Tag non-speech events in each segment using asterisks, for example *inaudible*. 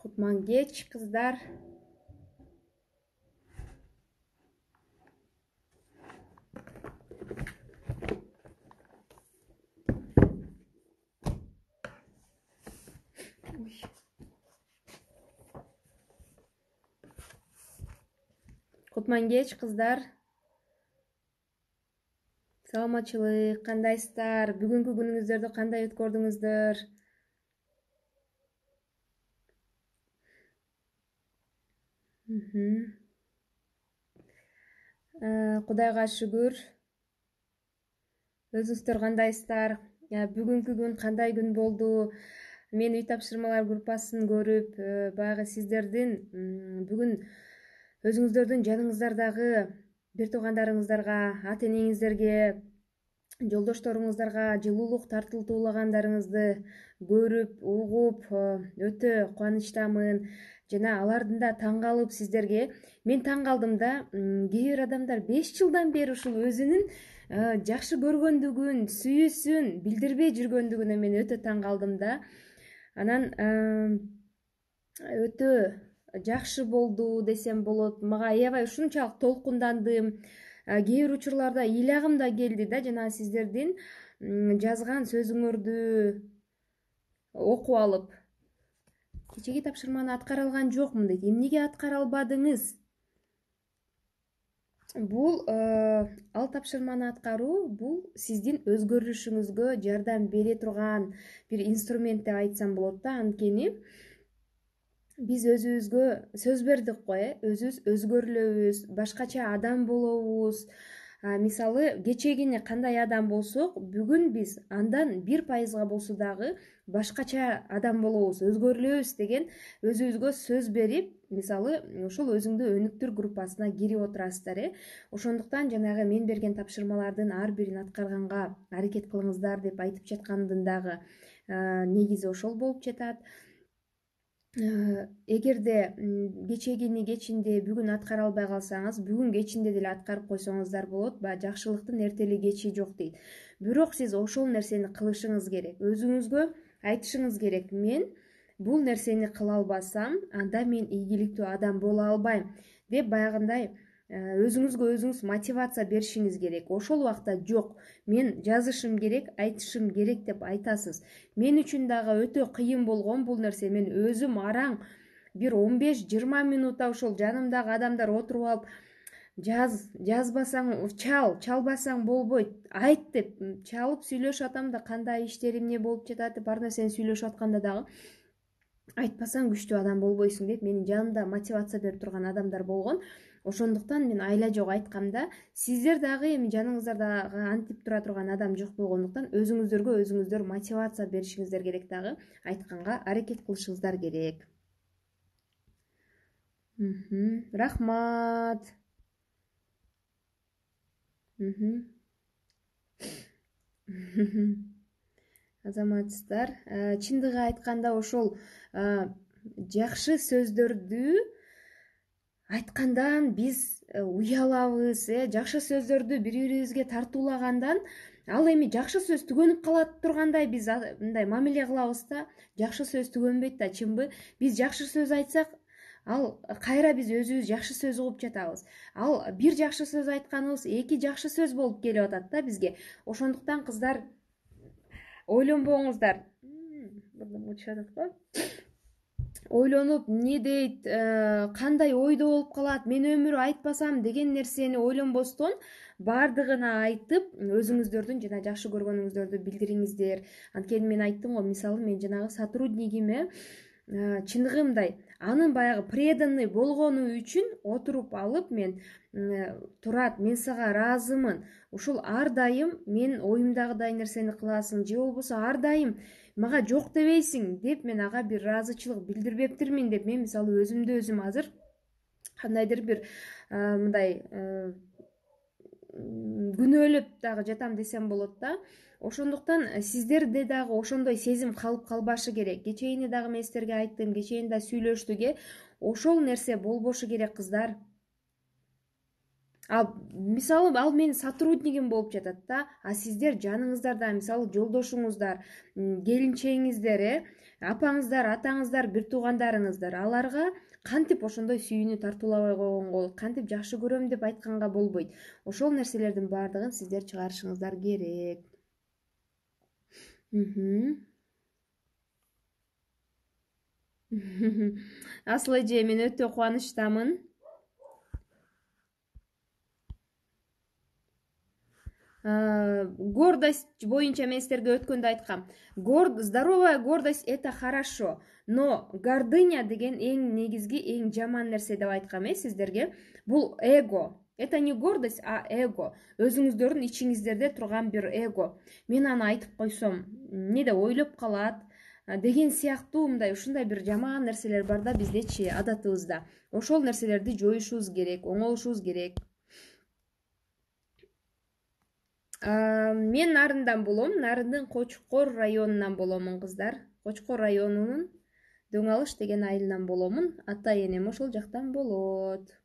Qopmangech qizlar. Qopmangech qizlar. саламатчылык кандайсыздар бүгүнкү күнүңүздөрдү кандай өткөрдүңүздөр э, кудайга шүгүр өзүңүздөр кандайсыздар э, бүгүнкү күн кандай күн болду мен үй тапшырмалар группасын көрүп э, баягы сиздердин бүгүн өзүңүздөрдүн жаныңыздардагы бир туугандарыңыздарга ата энеңиздерге жолдошторуңуздарга жылуулук тартылтуулагандарыңызды көрүп угуп э, өтө кубанычтамын жана алардын да таң калып сиздерге мен таң калдым да кээ бир адамдар беш жылдан бери ушул өзүнүн э, жакшы көргөндүгүн сүйүүсүн билдирбей жүргөндүгүнө мен өтө таң калдым да анан э, өтө жакшы болду десем болот мага аябай ушунчалык толкундандым Э, кээ бир учурларда ыйлагым да келди да жана сиздердин жазган сөзүңөрдү окуп алып кечеги тапшырманы аткара алган жокмун дейт эмнеге аткара албадыңыз бул э, ал тапшырманы аткаруу бул сиздин өзгөрүшүңүзгө жардам бере турган бир инструмент деп айтсам болот да анткени биз өзүбүзгө сөз бердик го э өзүбүз өзгөрүлөбүз башкача адам болобуз мисалы кечегини кандай адам болсок бүгүн биз андан бир пайызга болсо дагы башкача адам болобуз өзгөрүлөбүз деген өзүбүзгө сөз берип мисалы ушул өзүңдү өнүктүр группасына кирип отурасыздар э ошондуктан жанагы мен берген тапшырмалардын ар бирин аткарганга аракет кылыңыздар деп айтып жаткандын дагы негизи ошол болуп жатат Э, эгерде кечегини кечинде бүгүн аткара албай калсаңыз бүгүн кечинде деле аткарып койсоңуздар болот баягы жакшылыктын эртели кечи жок дейт бирок сиз ошол нерсени кылышыңыз керек өзүңүзгө айтышыңыз керек мен бул нерсени кыла албасам анда мен ийгиликтүү адам боло албайм деп баягындай Э, өзүңүзгө өзүңүз мотивация беришиңиз керек ошол убакта жок мен жазышым керек айтышым керек деп айтасыз мен үчүн дагы өтө кыйын болгон бул нерсе мен өзүм араң бир он беш жыйырма минута ошол жанымдагы адамдар отуруп алып жаз жазбасаң чал чалбасаң болбойт айт деп чалып сүйлөшүп атам да кандай иштер эмне болуп жатат деп ар нерсени сүйлөшүп атканда дагы айтпасаң күчтүү адам болбойсуң деп менин жанымда мотивация берип турган адамдар болгон ошондуктан мен айла жок айткам да сиздер дагы эми жаныңыздарда антип тура турган адам жок болгондуктан өзүңүздөргө өзүңүздөр мотивация беришиңиздер керек дагы айтканга аракет кылышыңыздар керек рахмат *laughs* азаматсыздар э, чындыгы айтканда ошол э, жакшы сөздөрдү айткандан биз э, уялабыз э жакшы сөздөрдү бири бирибизге тартуулагандан ал эми жакшы сөз түгөнүп кала тургандай биз мындай мамиле кылабыз да жакшы сөз түгөнбөйт да чынбы биз жакшы сөз айтсак ал кайра биз өзүбүз жакшы сөз угуп жатабыз ал бир жакшы сөз айтканыбыз эки жакшы сөз болуп келип атат да бизге ошондуктан кыздар ойлонбоңуздар у түшүп атат го ойлонуп эмне дейт э, кандай ойдо болуп калат мен өмүрү айтпасам деген нерсени ойлонбостон баардыгына айтып өзүңүздөрдүн жана жакшы көргөнүңүздөрдү билдириңиздер анткени мен айттым го мисалы мен жанагы сотруднигиме э, чыныгы мындай анын баягы преданный болгону үчүн отуруп алып мен э, турат мен сага ыраазымын ушул ар дайым менин оюмдагыдай нерсени кыласың же болбосо ар дайым мага жок дебейсиң деп мен ага бир ыраазычылык билдирбептирмин деп мен мисалы өзүмдү өзүм азыр кандайдыр бир э, мындай э, күнөөлөп дагы жатам десем болот да ошондуктан э, сиздерде дагы ошондой сезим калып калбашы керек кечээни дагы мен сиздерге айттым кечээни да сүйлөштүк э ошол нерсе болбошу керек кыздар мисалы ал менин сотруднигим болуп жатат да а сиздер жаныңыздарда мисалы жолдошуңуздар келинчегиңиздер э апаңыздар атаңыздар бир туугандарыңыздар аларга кантип ошондой сүйүүнү тартуулабай койгонго болот кантип жакшы көрөм деп айтканга болбойт ошол нерселердин баардыгын сиздер чыгарышыңыздар керек *laughs* асыл эже мен өтө кубанычтамын Э, гордость боюнча мен сіздерге өткөндө айткам здоровая гордость это хорошо но гордыня деген эң негизги эң жаман нерсе деп айткам э сиздерге бул эго это не гордость а эго өзүңүздөрдүн ичиңиздерде турган бир эго мен аны айтып койсом эмне деп ойлоп калат э, деген сыяктуу мындай ушундай бир жаман нерселер бар да биздечи адатыбызда ошол нерселерди жоюшубуз керек оңолушубуз керек мен нарындан болом нарындын кочкор районунан боломун кыздар кочкор районунун дөң алыш деген айылынан боломун ата энем ошол жактан болот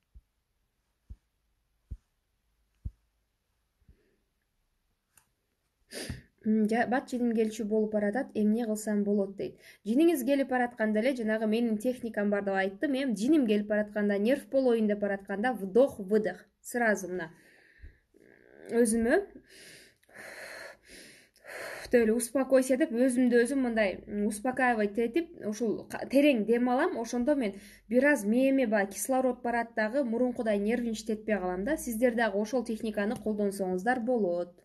бат жиним келчү болуп баратат эмне кылсам болот дейт жиниңиз келип баратканда эле жанагы менин техникам бар деп айттым эми жиним келип баратканда нерв болоюн деп баратканда вдох выдох сразу мына өзүмө деп эле успокойся деп өзүмдү өзүм мындай успокаивать этип ушул терең дем алам ошондо мен бир аз мээме баягы кислород барат дагы мурункудай нервничать этпей калам да сиздер дагы ошол техниканы колдонсоңуздар болот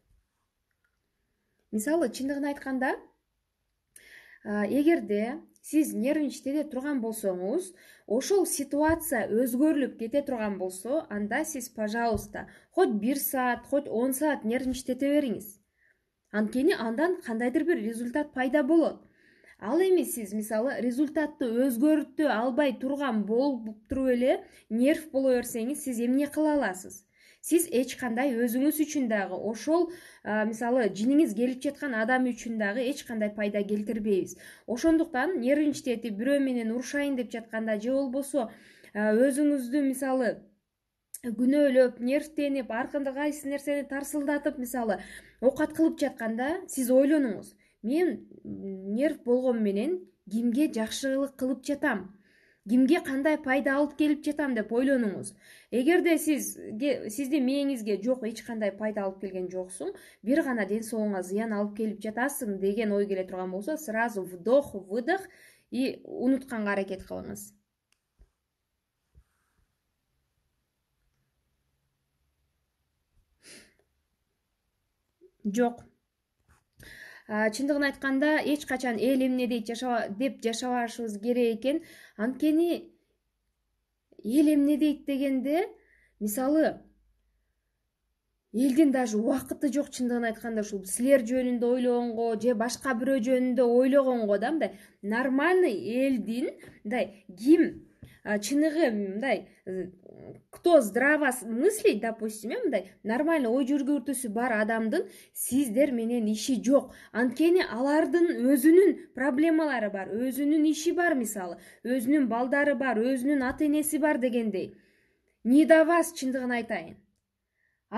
мисалы чындыгын айтканда эгерде сиз нервничать эте турган болсоңуз ошол ситуация өзгөрүлүп кете турган болсо анда сиз пожалуйста хоть бир саат хоть он саат нервничать бериңиз анткени андан кандайдыр бир результат пайда болот ал эми сиз мисалы результатты өзгөртө албай турган болуп туруп эле нерв боло берсеңиз сиз эмне кыла аласыз сиз эч кандай өзүңүз үчүн дагы ошол мисалы жиниңиз келип жаткан адам үчүн дагы эч кандай пайда келтирбейбиз ошондуктан нервничтетип бирөө менен урушайын деп жатканда же болбосо өзүңүздү мисалы күнөөлөп нервтенип ар кайсы нерсени тарсылдатып мисалы оокат кылып жатканда сиз ойлонуңуз мен нерв болгон менен кимге жакшылык кылып жатам кимге кандай пайда алып келип жатам деп ойлонуңуз эгерде сизе сиздин мээңизге жок эч кандай пайда алып келген жоксуң бир гана ден соолугуңа зыян алып келип жатасың деген ой келе турган болсо сразу вдох выдох и унутканга аракет кылыңыз жок чындыгын айтканда эч качан эл эмне дейт деп жашабашыбыз керек экен анткени эл эмне дейт дегенде мисалы элдин даже убакыты жок чындыгын айтканда ушул силер жөнүндө ойлогонго же башка бирөө жөнүндө ойлогонго да мындай нормальный элдин мындай ким чыныгы мындай кто здраво мыслит допустим э мындай нормальный ой жүгүртүүсү бар адамдын сиздер менен иши жок анткени алардын өзүнүн проблемалары бар өзүнүн иши бар мисалы өзүнүн балдары бар өзүнүн ата энеси бар дегендей не до вас чындыгын айтайын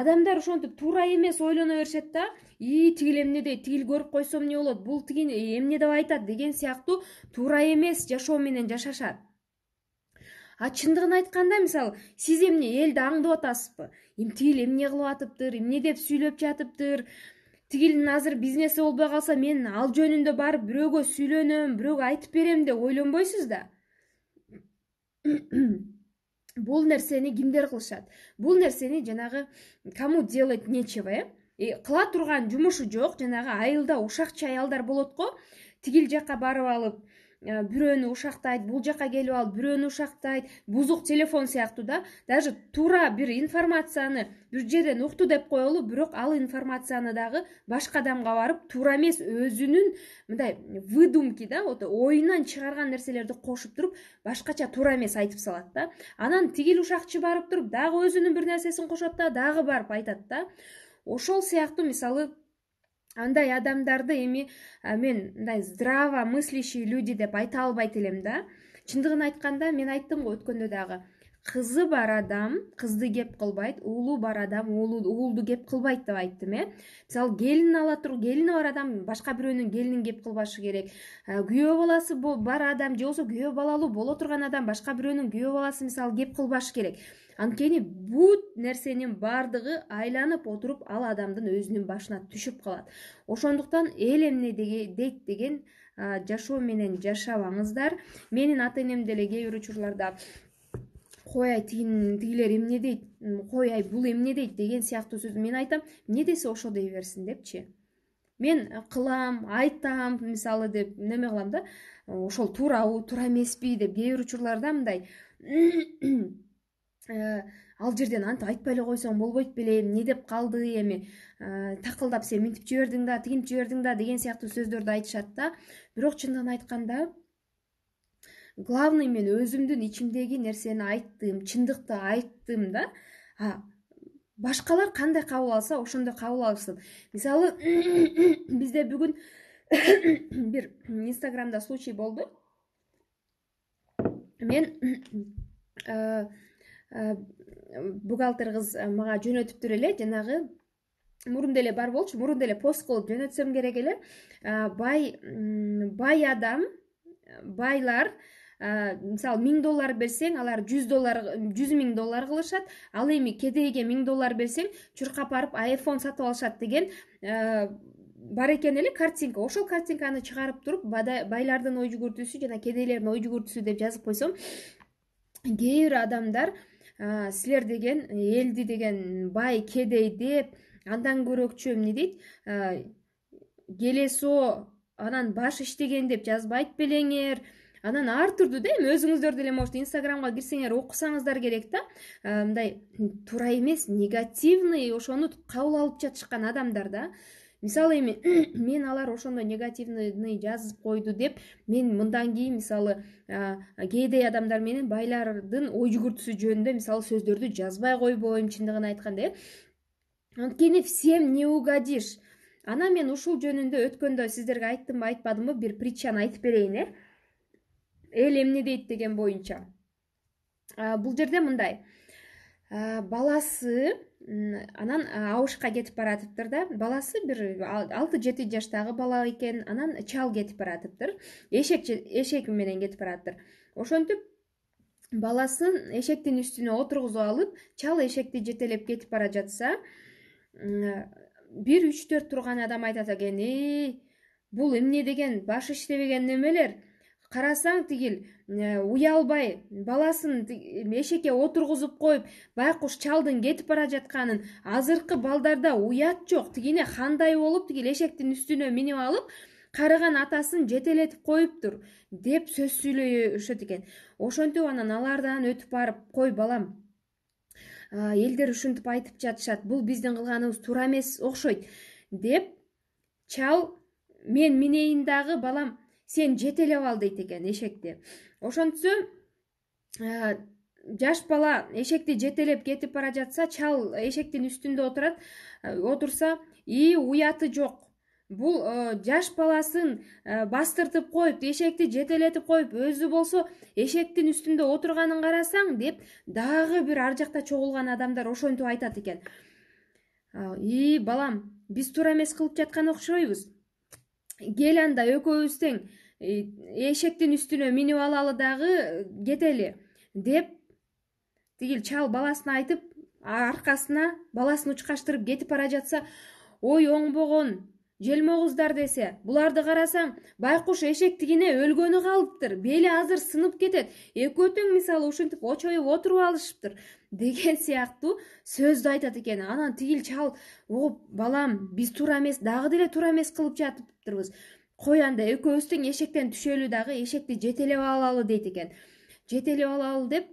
адамдар ошентип туура эмес ойлоно беришет да и тигил эмне дейт тигил көрүп койсо эмне болот бул бултиги э, эмне деп айтат деген сыяктуу туура эмес жашоо менен жашашат а чындыгын айтканда мисалы сиз эмне элди аңдып атасызбы эми тигил эмне кылып атыптыр эмне деп сүйлөп жатыптыр тигилнин азыр бизнеси болбой калса мен ал жөнүндө барып бирөөгө сүйлөнөм бирөөгө айтып берем деп ойлонбойсуз да *coughs* бул нерсени кимдер кылышат бул нерсени жанагы кому делать нечего э кыла турган жумушу жок жанагы айылда ушакчы аялдар болот го тигил жака барып алып Э, бирөөнү ушактайт бул жака келип ал бирөөнү ушактайт бузук телефон сыяктуу да даже туура бир информацияны бир жерден укту деп коелу бирок ал информацияны дагы башка адамга барып туура эмес өзүнүн мындай выдумки да вот оюнан чыгарган нерселерди кошуп туруп башкача туура эмес айтып салат да анан тигил ушакчы барып туруп дагы өзүнүн бир нерсесин кошот да дагы барып айтат да ошол сыяктуу мисалы андай адамдарды эми мен мындай здраво мыслящий люди деп айта албайт элем да чындыгын айтканда мен айттым го өткөндө дагы кызы бар адам кызды кеп кылбайт уулу бар адам уулду кеп кылбайт деп айттым э мисалы келин ала келини бар адам башка бирөөнүн келинин кеп кылбашы керек күйөө баласы бар адам же болбосо күйөө балалуу боло турган адам башка бирөөнүн күйөө баласы мисалы кеп кылбашы керек анткени бүт нерсенин баардыгы айланып отуруп ал адамдын өзүнүн башына түшүп калат ошондуктан эл эмне дейт деген жашоо менен жашабаңыздар менин ата энем деле кээ бир учурларда кой ай тигилер эмне дейт кой ай бул эмне дейт деген сыяктуу сөз мен айтам эмне десе ошо дей берсин депчи мен кылам айтам мисалы деп неме кылам да ошол туурабы туура эмеспи деп кээ бир учурларда мындай Э, ал жерден антип айтпай эле койсоң болбойт беле эмне деп калды эми э, такылдап сен минтип жибердиң да тигинтип жибердиң да деген сыяктуу сөздөрдү айтышат да бирок чындыгын айтканда главный мен өзүмдүн ичимдеги нерсени айттым чындыкты айттым да башкалар кандай кабыл алса ошондой кабыл алышсын мисалы *coughs* бизде бүгүн *coughs* бир инстаграмда случай болду мен *coughs* э, Э, бухгалтер кыз э, мага жөнөтүптүр эле жанагы мурун деле бар болчу мурун деле пост кылып жөнөтсөм керек эле э, бай бай адам байлар мисалы миң доллар берсең алар жүз доллар жүз миң доллар кылышат ал эми кедейге миң доллар берсең чуркап барып айфон сатып алышат деген бар экен эле картинка ошол картинканы чыгарып туруп байлардын ой жүгүртүүсү жана кедейлердин ой жүгүртүүсү деп жазып койсом кээ бир адамдар силер деген элди деген бай кедей деп андан көрөкчө эмне дейт келесо анан баш иштеген деп жазбайт белеңер анан ар түрдүү да эми өзүңүздөр деле может инстаграмга кирсеңер окусаңыздар керек да мындай туура эмес негативный ошону кабыл алып жатышкан адамдар да мисалы эми *clears throat* мен алар ошондой негативныйный жазып койду деп мен мындан кийин мисалы кедей адамдар менен байлардын ой жүгүртүүсү жөнүндө мисалы сөздөрдү жазбай койбойм чындыгын айтканда э анткени всем не угодишь анан мен ушул жөнүндө өткөндө сиздерге айттымбы айтпадымбы бир притчаны айтып берейин э эл эмне дейт деген боюнча бул жерде мындай баласы анан абышка кетип баратыптыр да баласы бир алты жети жаштагы бала экен анан чал кетип баратыптыр эшек эшек менен кетип баратыптыр ошентип баласын эшектин үстүнө отургузуп алып чал эшекти жетелеп кетип бара жатса бир үч төрт турган адам айтат экен и бул эмне деген башы иштебеген немелер карасаң тигил э, уялбай баласын эшекке отургузуп коюп байкуш чалдын кетип бара жатканын азыркы балдарда уят жок тигине хандай болуп тигил эшектин үстүнө минип алып карыган атасын жетелетип коюптур деп сөз сүйлөйүшөт экен ошентип анан алардан өтүп барып кой балам элдер ушинтип айтып жатышат бул биздин кылганыбыз туура эмес окшойт деп чал мен минейин дагы балам сен жетелеп ал дейт экен эшекти ошентсе э, жаш бала эшекти жетелеп кетип бара жатса чал эшектин үстүндө отурат э, отурса и уяты жок бул э, жаш баласын бастыртып коюп эшекти жетелетип коюп өзү болсо эшектин үстүндө отурганын карасаң деп дагы бир ар жакта чогулган адамдар ошентип айтат экен и балам биз туура эмес кылып жаткан окшойбуз кел анда экөөбүз тең эшектин үстүнө минип алалы дагы кетели деп тигил чал баласына айтып аркасына баласын учкаштырып кетип бара жатса ой оңбогон желмогуздар десе буларды карасаң байкуш эшектигине өлгөнү калыптыр бели азыр сынып кетет экөө тең мисалы ушинтип очоюп отуруп алышыптыр деген сыяктуу сөздү айтат экен анан тигил чал о балам биз туура эмес дагы деле туура эмес кылып жатыптырбыз кой анда экөөбүз тең эшектен түшөлү дагы эшекти жетелеп алалы дейт экен жетелеп алалы деп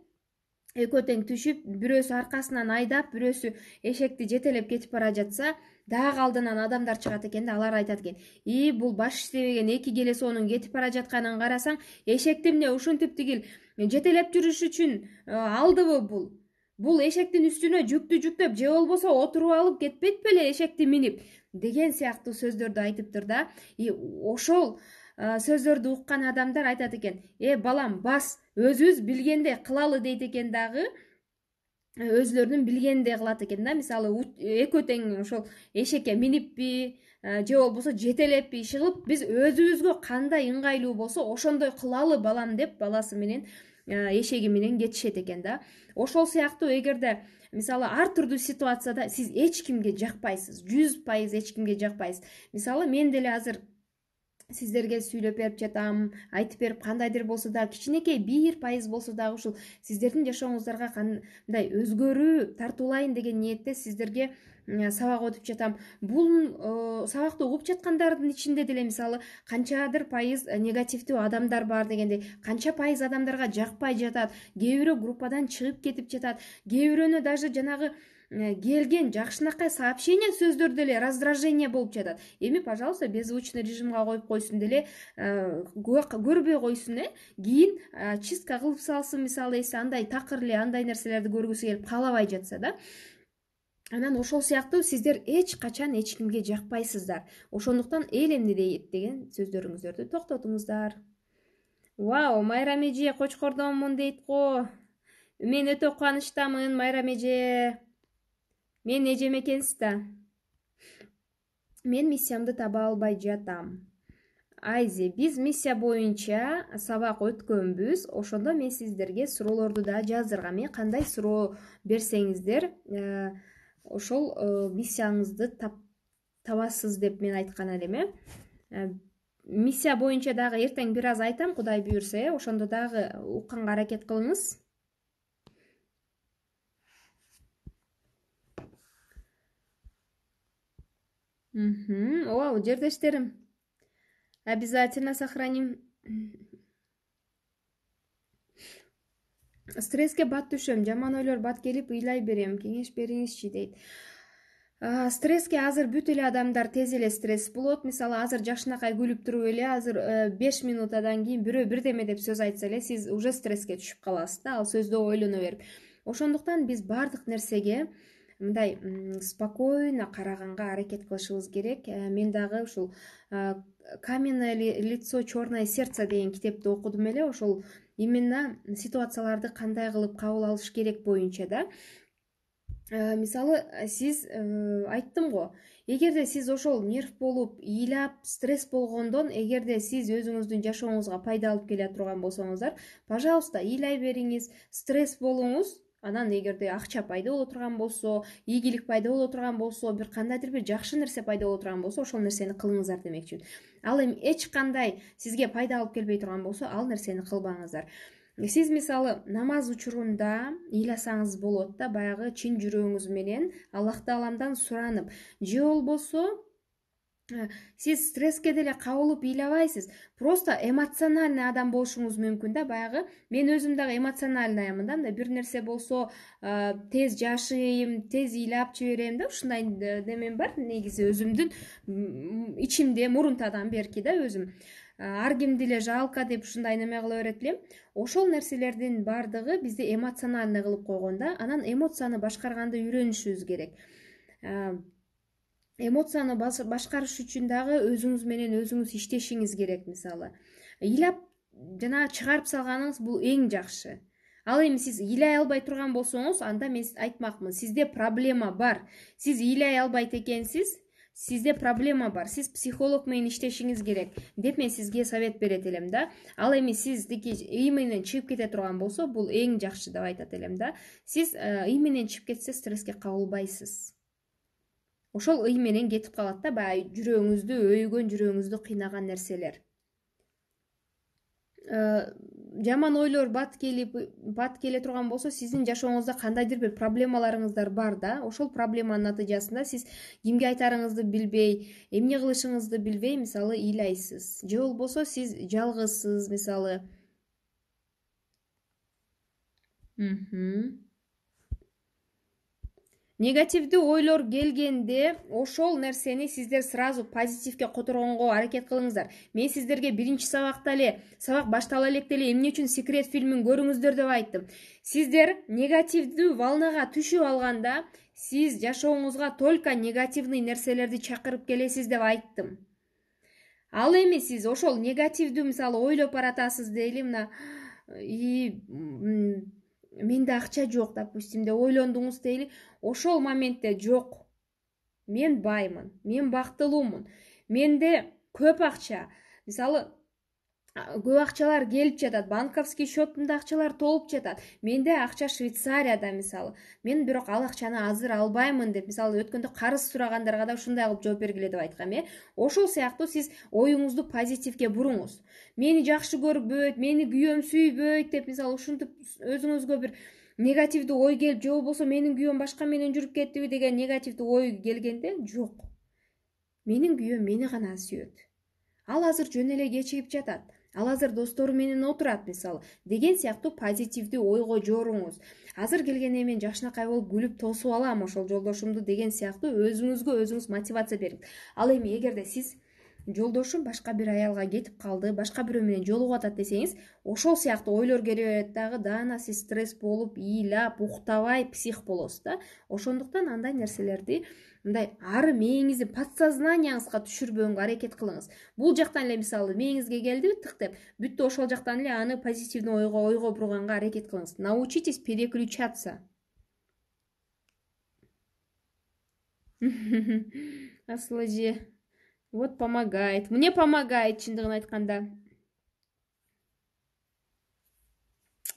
экөө тең түшүп бирөөсү аркасынан айдап бирөөсү эшекти жетелеп кетип бара жатса дагы алдынан адамдар чыгат экен да алар айтат экен ии бул баш иштебеген эки келесоонун кетип бара жатканын карасаң эшекти эмне ушинтип тигил жетелеп жүрүш үчүн э, алдыбы бул бул эшектин үстүнө жүктү жүктөп же болбосо отуруп алып кетпейт беле эшекти минип деген сыяктуу сөздөрдү айтыптыр да и ошол сөздөрдү уккан адамдар айтат экен э балам бас өзүбүз билгендей кылалы дейт экен дагы өзүлөрүнүн билгендей кылат экен да мисалы экөө тең ошол эшекке миниппи же болбосо жетелеппи иши кылып биз өзүбүзгө кандай ыңгайлуу болсо ошондой кылалы балам деп баласы менен Э, эшеги менен кетишет экен да ошол сыяктуу эгерде мисалы ар түрдүү ситуацияда сиз эч кимге жакпайсыз жүз пайыз эч кимге жакпайсыз мисалы мен деле азыр сиздерге сүйлөп берип жатам айтып берип кандайдыр болсо дагы кичинекей бир пайыз болсо дагы ушул сиздердин жашооңуздарга мындай өзгөрүү тартуулайын деген ниетте сиздерге Э, сабак өтүп жатам бул э, сабакты угуп жаткандардын ичинде деле мисалы канчадыр пайыз э, негативдүү адамдар бар дегендей канча пайыз адамдарга жакпай жатат кээ бирөө группадан чыгып кетип жатат кээ бирөөнө даже жанагы келген жакшынакай сообщение сөздөр деле раздражение болуп жатат эми пожалуйста беззвучный режимге коюп койсун деле көрбөй койсун э кийин чистка кылып салсын мисалы если андай такыр эле андай нерселерди көргүсү келип каалабай жатса да анан ошол сыяктуу сиздер эч качан эч кимге жакпайсыздар ошондуктан эл эмне дейт деген сөздөрүңүздөрдү токтотуңуздар вау майрам эже кочкордонмун дейт го мен өтө кубанычтамын майрам эже менин эжем экенсиз да мен миссиямды таба албай жатам айзи биз миссия боюнча сабак өткөнбүз ошондо мен сиздерге суроолорду да жаздыргам э кандай суроо берсеңиздер э, ошол э, миссияңызды табасыз деп мен айткан элем э. э миссия боюнча дагы эртең бир аз айтам кудай буюрса э ошондо дагы укканга аракет кылыңыз ооба жердештерим обязательно сохраним стресске бат түшөм жаман ойлор бат келип ыйлай берем кеңеш бериңизчи дейт стресске азыр бүт эле адамдар тез эле стресс болот мисалы азыр жакшынакай күлүп туруп эле азыр э, беш минутадан кийин бирөө бирдеме деп сөз айтса эле сиз уже стресске түшүп каласыз да ал сөздү ойлоно берип ошондуктан биз баардык нерсеге мындай спокойно караганга аракет кылышыбыз керек э, мен дагы ушул каменное лицо черное сердце деген китепти окудум эле ошол именно ситуацияларды кандай кылып кабыл алыш керек боюнча да э, мисалы сиз э, айттым го эгерде сиз ошол нерв болуп ыйлап стресс болгондон эгерде сиз өзүңүздүн жашооңузга пайда алып келе турган болсоңуздар пожалуйста ыйлай бериңиз стресс болуңуз анан эгерде акча пайда боло турган болсо ийгилик пайда боло турган болсо бир кандайдыр бир жакшы нерсе пайда боло турган болсо ошол нерсени кылыңыздар демекчимин ал эми эч кандай сизге пайда алып келбей турган болсо ал нерсени кылбаңыздар сиз мисалы намаз учурунда ыйласаңыз болот да баягы чын жүрөгүңүз менен аллах тааламдан суранып же болбосо Э, сиз стресске деле кабылып ыйлабайсыз просто эмоциональный адам болушуңуз мүмкүн да баягы мен өзүм дагы эмоциональнаямын да мындай бир нерсе болсо э, тез жашыйм тез ыйлап жиберем да ушундай немем э, бар негизи өзүмдүн ичимде мурунтадан берки да өзүм ар кимди эле жалко деп ушундай неме кыла берет элем ошол нерселердин баардыгы бизди эмоциональный кылып койгон да анан эмоцияны башкарганды үйрөнүшүбүз керек эмоцияны башкарыш үчүн дагы өзүңүз менен өзүңүз иштешиңиз керек мисалы ыйлап жана чыгарып салганыңыз бул эң жакшы ал эми сиз ыйлай албай турган болсоңуз анда мен айтмакмын сизде проблема бар сиз ыйлай албайт экенсиз сизде проблема бар сиз психолог менен иштешиңиз керек деп мен сизге совет берет элем да ал эми сиздики ый менен чыгып кете турган болсо бул эң жакшы деп айтат элем да сиз э, ый менен чыгып кетсе стресске кабылбайсыз ошол ый менен кетип калат да баягы жүрөгүңүздү өйгөн жүрөгүңүздү кыйнаган нерселер э, жаман ойлор бат келип бат келе турган болсо сиздин жашооңузда кандайдыр бир проблемаларыңыздар бар да ошол проблеманын натыйжасында сиз кимге айтарыңызды билбей эмне кылышыңызды билбей мисалы ыйлайсыз же болбосо сиз жалгызсыз мисалы негативдүү ойлор келгенде ошол нерсени сиздер сразу позитивге которгонго аракет кылыңыздар мен сиздерге биринчи сабакта эле сабак баштала электе эле эмне үчүн секрет фильмин көрүңүздөр деп айттым сиздер негативдүү волнага түшүп алганда сиз жашооңузга только негативный нерселерди чакырып келесиз деп айттым ал эми сиз ошол негативдүү мисалы ойлоп баратасыз дейли мына и менде акча жок допустим деп ойлондуңуз дейли ошол моментте жок мен баймын мен бактылуумун менде көп акча мисалы көп акчалар келип жатат банковский счетумда акчалар толуп жатат менде акча швейцарияда мисалы мен бирок ал акчаны азыр албаймын деп мисалы өткөндө карыз сурагандарга да ушундай кылып жооп бергиле деп айткам э ошол сыяктуу сиз оюңузду позитивге буруңуз мени жакшы көрбөйт мени күйөөм сүйбөйт деп мисалы ушинтип өзүңүзгө бир негативдүү ой келип же болбосо менин күйөөм башка менен жүрүп кеттиби деген негативдүү ой келгенде жок менин күйөөм мени гана сүйөт ал азыр жөн эле кечигип жатат ал азыр достору менен отурат мисалы деген сыяктуу позитивдүү ойго жооруңуз азыр келгенден кийин мен жакшынакай болуп күлүп тосуп алам ошол жолдошумду деген сыяктуу өзүңүзгө өзүңүз мотивация бериңиз ал эми эгерде сиз жолдошум башка бир аялга кетип калды башка бирөө менен жолугуп атат десеңиз ошол сыяктуу ойлор келе берет дагы даана сиз стресс болуп ыйлап уктабай псих болосуз да ошондуктан андай нерселерди мындай ары мээңизди подсознанияңызга түшүрбөгөнгө аракет кылыңыз бул жактан эле мисалы мээңизге келдиби тык деп бүттү ошол жактан эле аны позитивный ойго ойго бурганга аракет кылыңыз научитесь переключаться *laughs* асыл эже вот помогает мне помогает чындыгын айтканда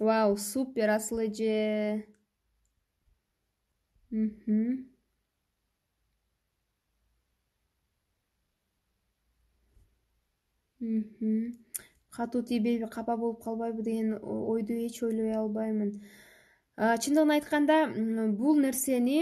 вау супер асыл эже катуу тийбейби капа болуп калбайбы деген ойду эч ойлой албаймын чындыгын айтканда бул нерсени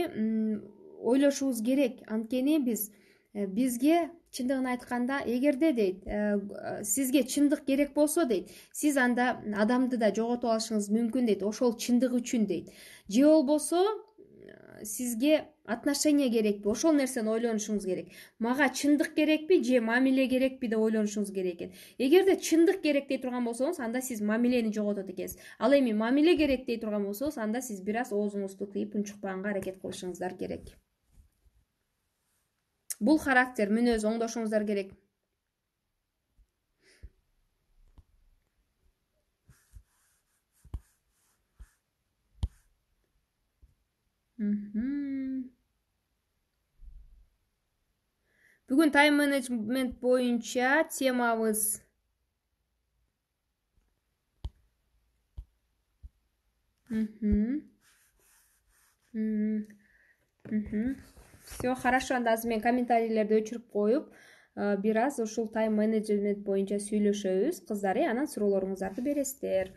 ойлошубуз керек анткени биз э, бизге чындыгын айтканда эгерде дейт э, сизге чындык керек болсо дейт сиз анда адамды да жоготуп алышыңыз мүмкүн дейт ошол чындык үчүн дейт же болбосо э, сизге отношения керекпи ошол нерсени ойлонушуңуз керек мага чындык керекпи же мамиле керекпи деп ойлонушуңуз керек экен эгерде чындык керек дей турган болсоңуз анда сиз мамилени жоготот экенсиз ал эми мамиле керек дей турган болсоңуз анда сиз бир аз оозуңузду тыйып унчукпаганга аракет кылышыңыздар керек бул характер мүнөз оңдошуңуздар керек бүгүн тайм менеджмент боюнча темабыз все хорошо анда азыр мен комментарийлерди өчүрүп коюп э, бир аз ушул тайм менеджмент боюнча сүйлөшөбүз кыздар э анан суроолоруңуздарды бересиздер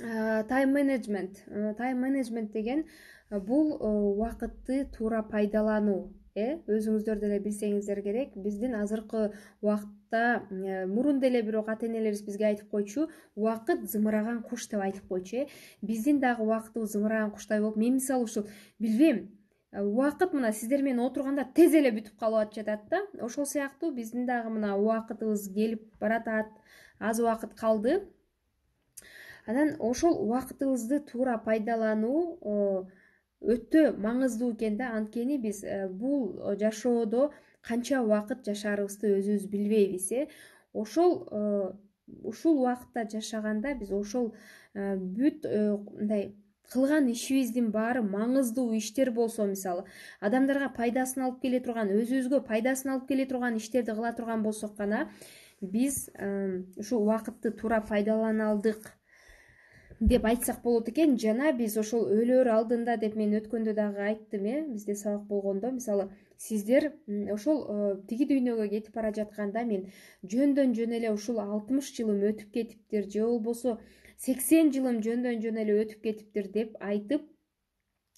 э, тайм менеджмент э, тайм менеджмент деген бул убакытты туура пайдалануу э өзүңүздөр деле билсеңиздер керек биздин азыркы убакта э, мурун деле бирок ата энелерибиз бизге айтып койчу убакыт зымыраган куш деп айтып койчу э биздин дагы убакытыбыз зымыраган куштай болуп мен мисалы ушул билбейм э, убакыт мына сиздер менен отурганда тез эле бүтүп калып атып жатат да ошол сыяктуу биздин дагы мына убакытыбыз келип баратат аз убакыт калды анан ошол убакытыбызды туура пайдалануу э, өтө маңыздуу экен да анткени биз э, бул э, жашоодо канча убакыт жашаарыбызды өзүбүз билбейбиз э ошол э, ушул убакытта жашаганда биз ошол бүт мындай кылган ишибиздин баары маңыздуу иштер болсо мисалы адамдарга пайдасын алып келе турган өзүбүзгө пайдасын алып келе турган иштерди кыла турган болсок гана биз ушул убакытты туура пайдалана алдык деп айтсак болот экен жана биз ошол өлөөр алдында деп мен өткөндө дагы айттым э бизде сабак болгондо мисалы сиздер ошол э, тиги дүйнөгө кетип бара жатканда мен жөндөн жөн эле ушул алтымыш жылым өтүп кетиптир же болбосо сексен жылым жөндөн жөн эле өтүп кетиптир деп айтып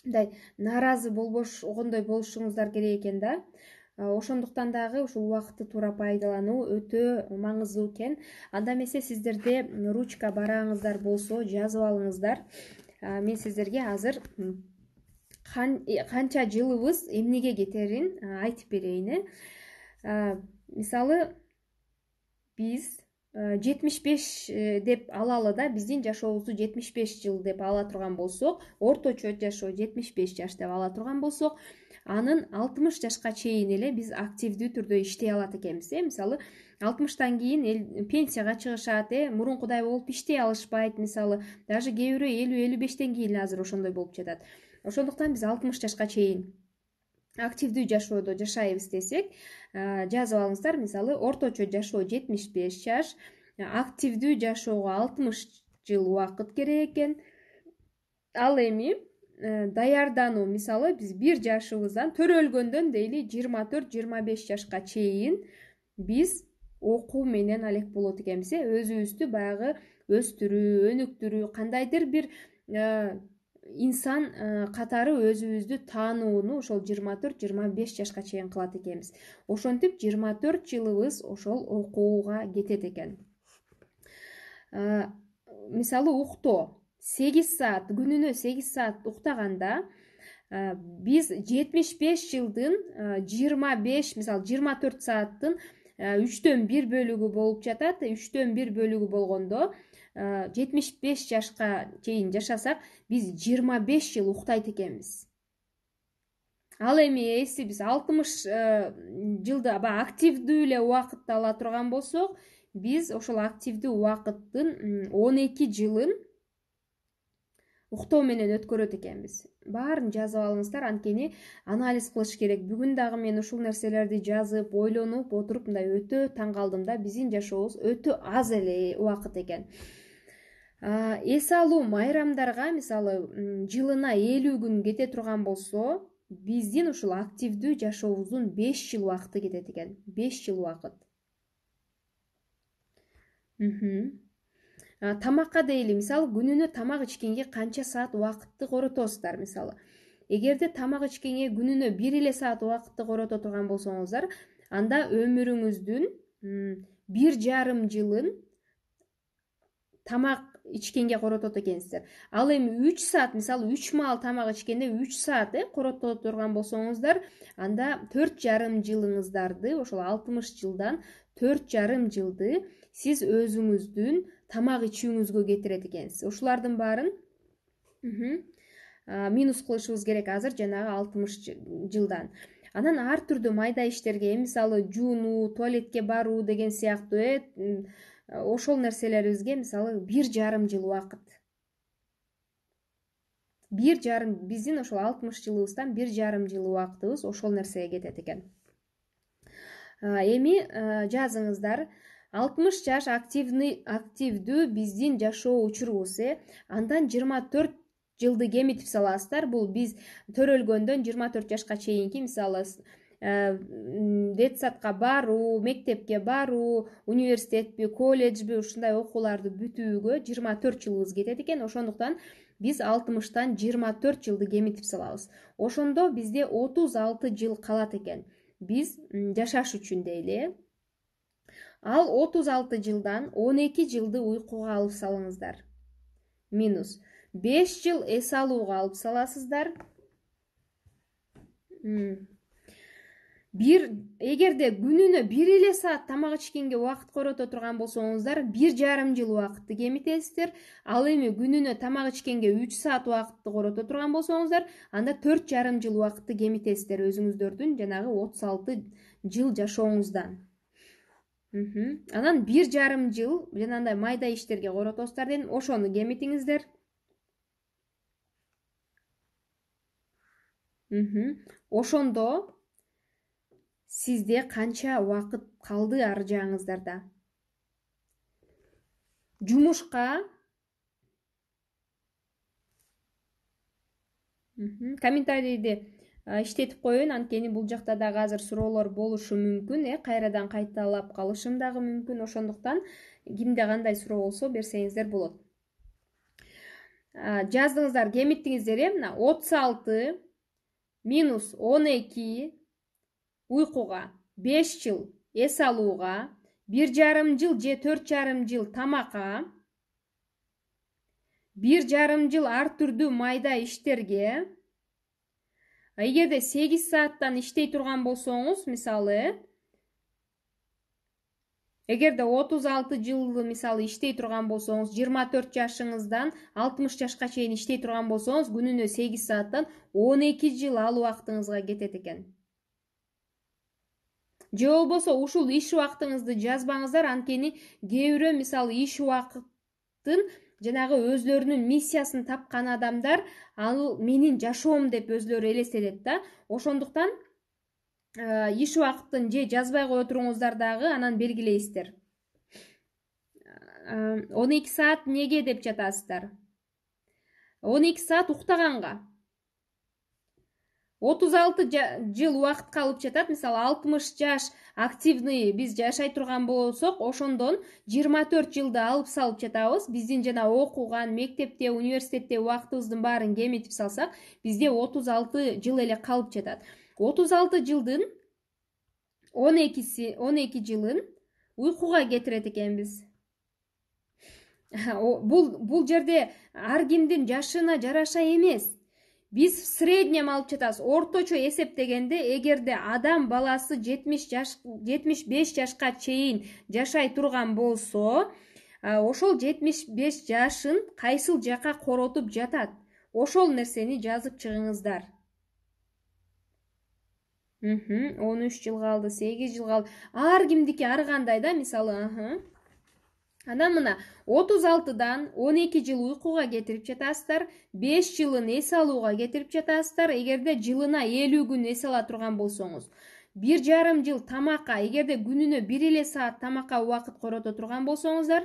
мындай нааразы болбошгондой болушуңуздар керек экен да ошондуктан дагы ушул убакытты туура пайдалануу өтө маңыздуу экен анда эмесе сиздерде ручка барагыңыздар болсо жазып алыңыздар мен сиздерге азыр э, канча жылыбыз эмнеге кетерин айтып берейин э мисалы биз э, жетимиш беш э, деп алалы да биздин жашообузду жетимиш беш жыл деп ала турган болсок орточо жашоо жетимиш беш жаш деп ала турган болсок анын алтымыш жашка чейин эле биз активдүү түрдө иштей алат экенбиз э мисалы алтымыштан кийин эл пенсияга чыгышат э мурункудай болуп иштей алышпайт мисалы даже кээ бирөө элүү элүү бештен кийин эле азыр ошондой болуп жатат ошондуктан биз алтымыш жашка чейин активдүү жашоодо жашайбыз десек жазып алыңыздар мисалы орточо жашоо жетимиш беш жаш активдүү жашоого алтымыш жыл убакыт керек экен ал эми Э, даярдануу мисалы биз бир жашыбыздан төрөлгөндөн дейли жыйырма төрт жыйырма беш жашка чейин биз окуу менен алек болот экенбиз э өзүбүздү баягы өстүрүү өнүктүрүү кандайдыр бир э, инсан э, катары өзүбүздү таанууну ошол жыйырма төрт жыйырма беш жашка чейин кылат экенбиз ошентип жыйырма төрт жылыбыз ошол окууга кетет экен мисалы уктоо сегиз саат күнүнө сегиз саат уктаганда э, биз жетимиш беш жылдын э, жыйырма беш мисалы жыйырма төрт сааттын э, үчтөн бир бөлүгү болуп жатат үчтөн бир бөлүгү болгондо жетимиш беш жашка чейин жашасак биз жыйырма беш жыл уктайт экенбиз ал эми если биз алтымыш жылды баягы активдүү эле убакытты ала турган болсок биз ошол активдүү убакыттын он эки жылын уктоо менен өткөрөт экенбиз баарын жазып алыңыздар анткени анализ кылыш керек бүгүн дагы мен ушул нерселерди жазып ойлонуп отуруп мындай өтө таң калдым да биздин жашообуз өтө аз эле убакыт экен эс алуу майрамдарга мисалы жылына элүү күн кете турган болсо биздин ушул активдүү жашообуздун беш жыл убакыты кетет экен беш жыл убакыт Э, тамакка дейли мисалы күнүнө тамак ичкенге канча саат убакытты коротосуздар мисалы эгерде тамак ичкенге күнүнө бир эле саат убакытты корото турган болсоңуздар анда өмүрүңүздүн бир жарым жылын тамак ичкенге коротот экенсиздер ал эми үч саат мисалы үч маал тамак ичкенде үч саат э корото турган болсоңуздар анда төрт жарым жылыңыздарды ошол алтымыш жылдан төрт жарым жылды сиз өзүңүздүн тамак ичүүңүзгө кетирет экенсиз ушулардын баарын минус кылышыбыз керек азыр жанагы алтымыш жылдан анан ар түрдүү майда иштерге эми мисалы жуунуу туалетке баруу деген сыяктуу э ошол нерселерибизге мисалы бир жарым жыл убакыт бир жарым биздин ошол алтымыш жылыбыздан бир жарым жыл убактыбыз ошол нерсеге кетет экен эми жазыңыздар алтымыш жаш активный активдүү биздин жашоо учурубуз э андан жыйырма төрт жылды кемитип саласыздар бул биз төрөлгөндөн жыйырма төрт жашка чейинки мисалы э, детсадка баруу мектепке баруу университетпи колледжби ушундай окууларды бүтүүгө жыйырма төрт жылыбыз кетет экен ошондуктан биз алтымыштан жыйырма төрт жылды кемитип салабыз ошондо бизде отуз алты жыл калат экен биз жашаш үчүн дейли э ал отуз алты жылдан он эки жылды уйкуга алып салыңыздар минус беш жыл эс алууга алып саласыздар бир эгерде күнүнө бир эле саат тамак ичкенге убакыт корото турган болсоңуздар бир жарым жыл убакытты кемитесиздер ал эми күнүнө тамак ичкенге үч саат убакытты корото турган болсоңуздар анда төрт жарым жыл убакытты кемитесиздер өзүңүздөрдүн жанагы отуз алты жыл жашооңуздан анан бир жарым жыл жанагындай майда иштерге коротосуздар дедим ошону кемитиңиздер ошондо сизде канча убакыт калды ары жагыңыздарда жумушка комментарийди иштетип коеюн анткени бул жакта дагы азыр суроолор болушу мүмкүн э кайрадан кайталап калышым дагы мүмкүн ошондуктан кимде кандай суроо болсо берсеңиздер болот жаздыңыздар кемиттиңиздер э мына отуз алты минус он эки уйкуга беш жыл эс алууга бир жарым жыл же төрт жарым жыл тамакка бир жарым жыл ар түрдүү майда иштерге эгерде сегиз сааттан иштей турган болсоңуз мисалы э эгерде отуз алты жыл мисалы иштей турган болсоңуз жыйырма төрт жашыңыздан алтымыш жашка чейин иштей турган болсоңуз күнүнө сегиз сааттан он эки жыл ал убактыңызга кетет экен же болбосо ушул иш убактыңызды жазбаңыздар анткени кээ бирөө мисалы иш убактын жанагы өзүлөрүнүн миссиясын тапкан адамдар ал менин жашоом деп өзүлөрү элестетет да ошондуктан э, иш убактын же жазбай кое туруңуздар дагы анан белгилейсиздер э, он эки саат эмнеге деп жатасыздар он эки саат уктаганга отуз алты жыл убакыт калып жатат мисалы алтымыш жаш активный биз жашай турган болсок ошондон жыйырма төрт жылды алып салып жатабыз биздин жана окуган мектепте университетте убактыбыздын баарын кемитип салсак бизде отуз алты жыл эле калып жатат отуз алты жылдын он экиси он эки жылын уйкуга кетирет экенбиз бул бул жерде ар кимдин жашына жараша эмес биз в среднем алып жатабыз орточо эсептегенде эгерде адам баласы жетимиш жаш жетимиш беш жашка чейин жашай турган болсо ошол жетимиш беш жашын кайсыл жака коротуп жатат ошол нерсени жазып чыгыңыздар он үч жыл калды сегиз жыл калды ар кимдики ар кандай да мисалы анан мына отуз алтыдан он эки жыл уйкуга кетирип жатасыздар беш жылын эс алууга кетирип жатасыздар эгерде жылына элүү күн эс ала турган болсоңуз бир жарым жыл тамакка эгерде күнүнө бир эле саат тамакка убакыт корото турган болсоңуздар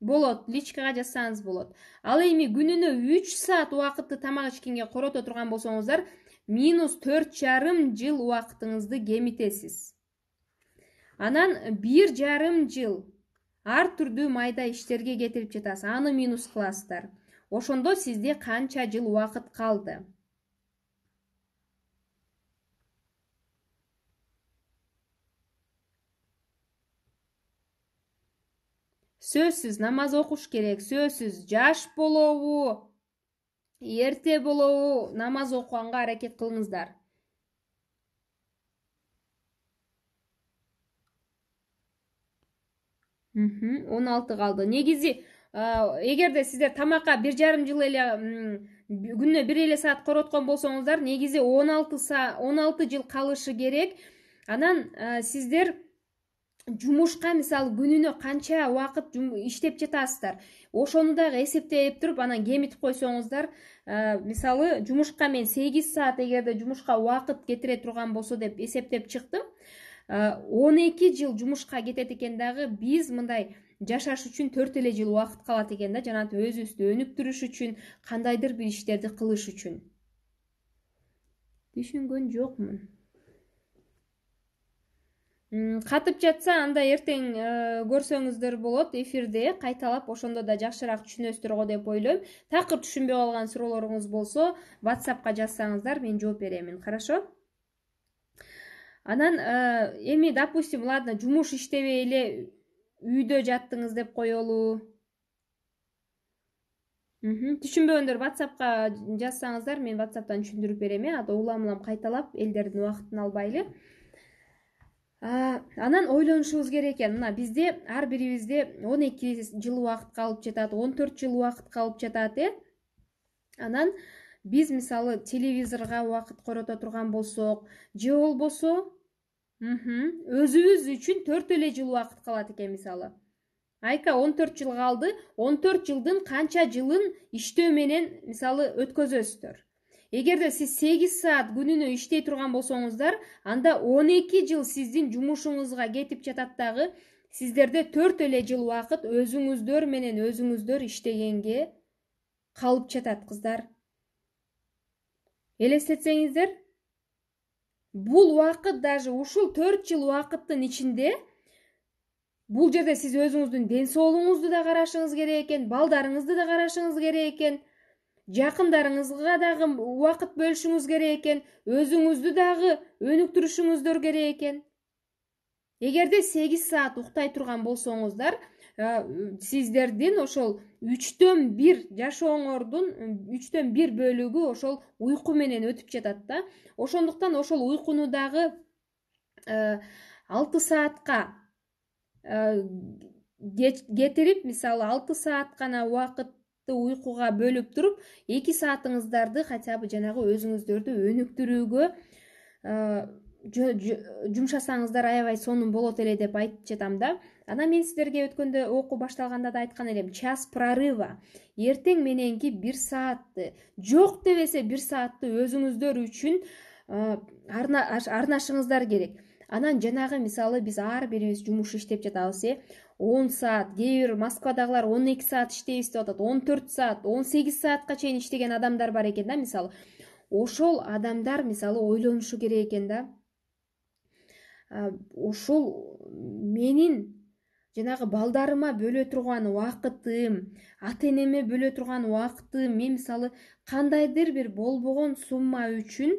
болот личкага жазсаңыз болот ал эми күнүнө үч саат убакытты тамак ичкенге корото турган болсоңуздар минус төрт жарым жыл убакытыңызды кемитесиз анан бир жарым жыл ар түрдүү майда иштерге кетирип жатасыз аны минус кыласыздар ошондо сизде канча жыл убакыт калды сөзсүз намаз окуш керек сөзсүз жаш болобу эрте болобу намаз окуганга аракет кылыңыздар он алты калды негизи эгерде сиздер тамакка бир жарым жыл эле күнүнө бир эле саат короткон болсоңуздар негизи он алты он алты жыл калышы керек анан сиздер жумушка мисалы күнүнө канча убакыт иштеп жатасыздар ошону дагы эсептеп туруп анан кемитип койсоңуздар мисалы жумушка мен сегиз саат эгерде жумушка убакыт кетире турган болсо деп эсептеп чыктым Э, он эки жыл жумушка кетет экен дагы биз мындай жашаш үчүн төрт эле жыл убакыт калат экен да жанагынтип өзүбүздү өнүктүрүш үчүн кандайдыр бир иштерди кылыш үчүн түшүнгөн жокмун катып жатса анда эртең э, көрсөңүздөр болот эфирде кайталап ошондо да жакшыраак түшүнөсүздөр го деп ойлойм такыр түшүнбөй калган суроолоруңуз болсо ватсапка жазсаңыздар мен жооп беремин хорошо анан э, эми допустим ладно жумуш иштебей эле үйдө жаттыңыз деп коелу түшүнбөгөндөр ватсапка жазсаңыздар мен ватсаптан түшүндүрүп берем э а то улам улам кайталап элдердин убактын албайлы анан ойлонушубуз керек экен мына бизде ар бирибизде он эки жыл убакыт калып жатат он төрт жыл убакыт калып жатат э анан биз мисалы телевизорго убакыт корото турган болсок же болбосо өзүбүз үчүн төрт эле жыл убакыт калат экен мисалы айка он төрт жыл калды он төрт жылдын канча жылын иштөө менен мисалы өткөзөсүздөр эгерде сиз сегиз саат күнүнө иштей турган болсоңуздар анда он эки жыл сиздин жумушуңузга кетип жатат дагы сиздерде төрт эле жыл убакыт өзүңүздөр менен өзүңүздөр иштегенге калып жатат кыздар элестетсеңиздер бул убакыт даже ушул төрт жыл убакыттын ичинде бул жерде сиз өзүңүздүн ден соолугуңузду да карашыңыз керек экен балдарыңызды да карашыңыз керек экен жакындарыңызга дагы убакыт бөлүшүңүз керек экен өзүңүздү дагы өнүктүрүшүңүздөр керек экен эгерде сегиз саат уктай турган болсоңуздар Э, сиздердин ошол үчтөн бир жашооңордун үчтөн бир бөлүгү ошол уйку менен өтүп жатат да ошондуктан ошол уйкуну дагы э, алты саатка э, кетирип мисалы алты саат гана убакытты уйкуга бөлүп туруп эки саатыңыздарды хотя бы жанагы өзүңүздөрдү өнүктүрүүгө жумшасаңыздар аябай сонун болот эле деп айтып жатам да анан мен силерге өткөндө окуу башталганда да айткан элем час прорыва эртең мененки бир саатты жок дебесе бир саатты өзүңүздөр үчүн э, арнашыңыздар керек анан жанагы мисалы биз ар бирибиз жумуш иштеп жатабыз э он саат кээ бир москвадагылар он эки саат иштейбиз деп атат он төрт саат он сегиз саатка чейин иштеген адамдар бар экен да мисалы ошол адамдар мисалы ойлонушу керек экен да э, ошол э, менин жанагы балдарыма бөлө турган убакытым ата энеме бөлө турган убакытым мен мисалы кандайдыр бир болбогон сумма үчүн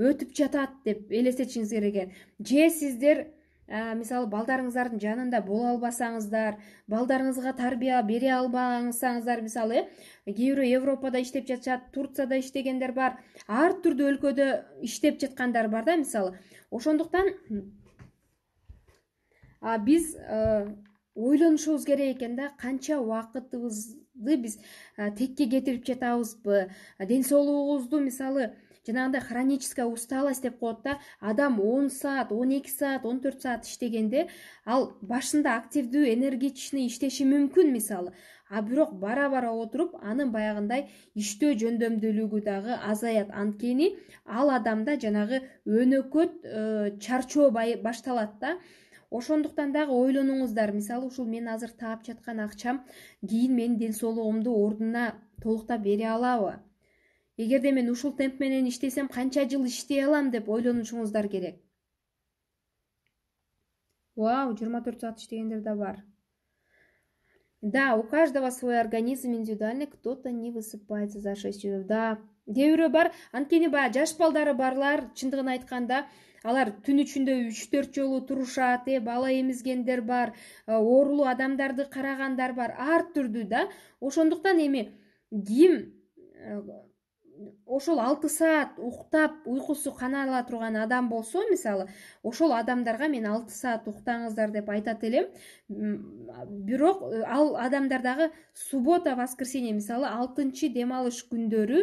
өтүп жатат деп элестетишиңиз керек экен же сиздер мисалы балдарыңыздардын жанында боло албасаңыздар балдарыңызга тарбия бере албасаңыздар мисалы э кээ бирөө европада иштеп жатышат турцияда иштегендер бар ар түрдүү өлкөдө иштеп жаткандар бар да мисалы ошондуктан биз ойлонушубуз керек экен да канча убакытыбызды биз текке кетирип жатабызбы ден соолугубузду мисалы жанагындай хроническая усталость деп коет да адам он саат он эки саат он төрт саат иштегенде ал башында активдүү энергичный иштеши мүмкүн мисалы а бирок бара бара отуруп анын баягындай иштөө жөндөмдүүлүгү дагы азаят анткени ал адамда жанагы өнөкөт э, чарчоо башталат да ошондуктан дагы ойлонуңуздар мисалы ушул мен азыр таап жаткан акчам кийин менин ден соолугумду ордуна толуктап бере алабы эгерде мен ушул темп менен иштесем канча жыл иштей алам деп ойлонушуңуздар керек вау жыйырма төрт саат иштегендер да бар да у каждого свой организм индивидуальный кто то не высыпается за шесть часов да кээ бирөө бар анткени баягы жаш балдары барлар чындыгын айтканда алар түн ичинде үч төрт жолу турушат э бала эмизгендер бар э, оорулуу адамдарды карагандар бар ар түрдүү да ошондуктан эми ким э, ошол алты саат уктап уйкусу канала турган адам болсо мисалы ошол адамдарга мен алты саат уктаңыздар деп айтат элем бирок э, ал адамдар дагы суббота воскресенье мисалы алтынчы дем алыш күндөрү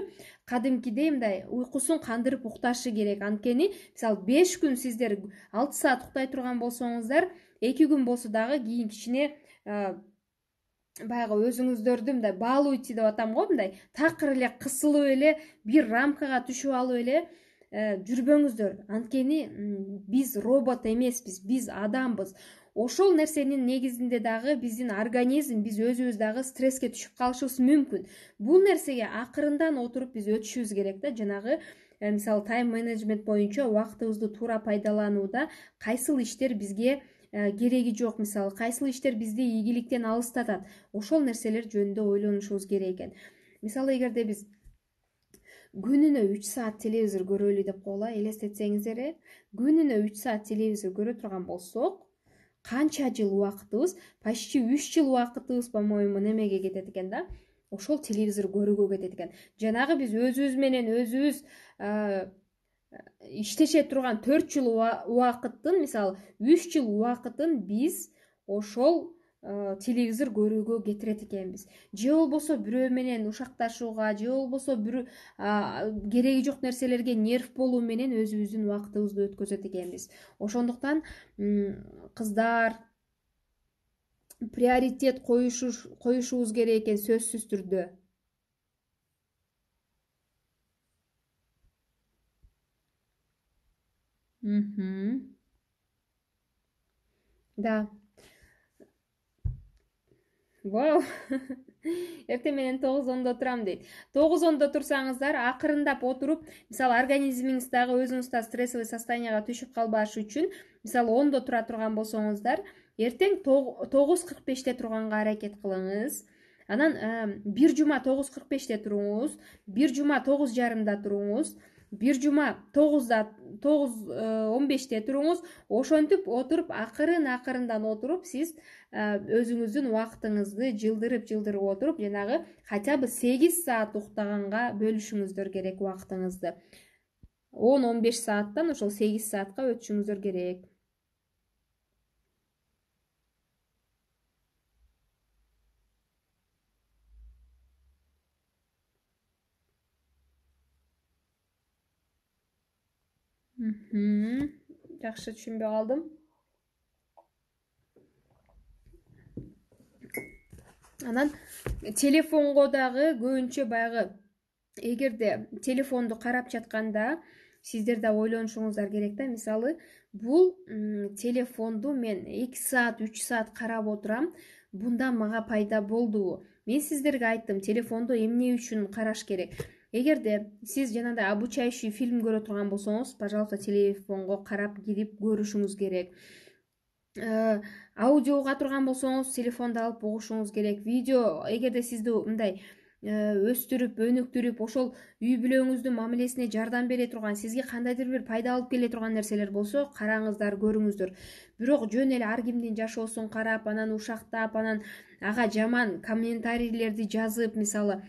кадимкидей мындай уйкусун кандырып укташы керек анткени мисалы беш күн сиздер алты саат уктай турган болсоңуздар эки күн болсо дагы кийин кичине э, баягы өзүңүздөрдү мындай балуйте деп атам го мындай такыр эле кысылып эле бир рамкага түшүп алып эле э, жүрбөңүздөр анткени биз робот эмеспиз биз адамбыз ошол нерсенин негизинде дагы биздин организм биз өзүбүз дагы стресске түшүп калышыбыз мүмкүн бул нерсеге акырындан отуруп биз өтүшүбүз керек да жанагы э, мисалы тайм менеджмент боюнча убактыбызды туура пайдаланууда кайсыл иштер бизге Э, кереги жок мисалы кайсыл иштер бизди ийгиликтен алыстатат ошол нерселер жөнүндө ойлонушубуз керек экен мисалы эгерде биз күнүнө үч саат телевизор көрөлү деп койгула элестетсеңиздер э күнүнө үч саат телевизор көрө турган болсок канча жыл убакытыбыз почти үч жыл убакытыбыз по моему немеге кетет экен да ошол телевизор көрүүгө кетет экен жанагы биз өзүбүз менен өзүбүз э, иштеше турган төрт жыл убакыттын мисалы үч жыл убакытын биз ошол э, телевизор көрүүгө кетирет экенбиз же болбосо бирөө менен ушакташууга же болбосо бир кереги жок нерселерге нерв болуу менен өзүбүздүн убактыбызды өткөзөт экенбиз ошондуктан кыздар приоритет коюшубуз керек экен сөзсүз түрдө да вау *laughs* эртең менен тогуз ондо турам дейт тогуз ондо турсаңыздар акырындап отуруп мисалы организмиңиз дагы өзүңүз дагы стрессовый состоянияга түшүп калбаш үчүн мисалы ондо тура турган болсоңуздар эртең тогуз кырк беште турганга аракет кылыңыз анан бир жума тогуз кырк беште туруңуз бир жума тогуз жарымда туруңуз бир жума тогузда тогуз он беште туруңуз ошентип отуруп акырын акырындан отуруп сиз өзүңүздүн убактыңызды жылдырып жылдырып отуруп жанагы хотя бы сегиз саат уктаганга бөлүшүңүздөр керек убактыңызды он он беш сааттан ошол сегиз саатка өтүшүңүздөр керек жакшы түшүнбөй калдым анан телефонго дагы көбүнчө баягы эгерде телефонду карап жатканда сиздер да ойлонушуңуздар керек да мисалы бул телефонду мен эки саат үч саат карап отурам бундан мага пайда болдубу мен сиздерге айттым телефонду эмне үчүн караш керек эгерде сиз жанагындай обучающий фильм көрө турган болсоңуз пожалуйста телефонго карап кирип көрүшүңүз керек э, аудио уга турган болсоңуз телефонду алып угушуңуз керек видео эгерде сизди мындай Э, өстүрүп өнүктүрүп ошол үй бүлөңүздүн мамилесине жардам бере турган сизге кандайдыр бир пайда алып келе турган нерселер болсо караңыздар көрүңүздөр бирок жөн эле ар кимдин жашоосун карап анан ушактап анан ага жаман комментарийлерди жазып мисалы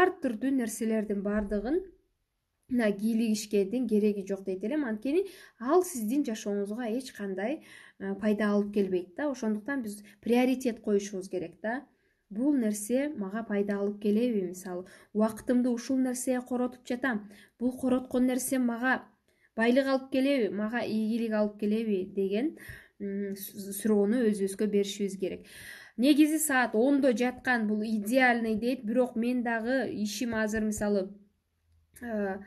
ар түрдүү нерселердин баардыгын мына кийлигишкендин кереги жок дейт элем анткени ал сиздин жашооңузга эч кандай э, пайда алып келбейт да ошондуктан биз приоритет коюшубуз керек да бул нерсе мага пайда алып келеби мисалы убактымды ушул нерсеге коротуп жатам бул короткон нерсе мага байлык алып келеби мага ийгилик алып келеби деген суроону өзүбүзгө беришибиз керек негизи саат ондо жаткан бул идеальный дейт бирок мен дагы ишим азыр мисалы э,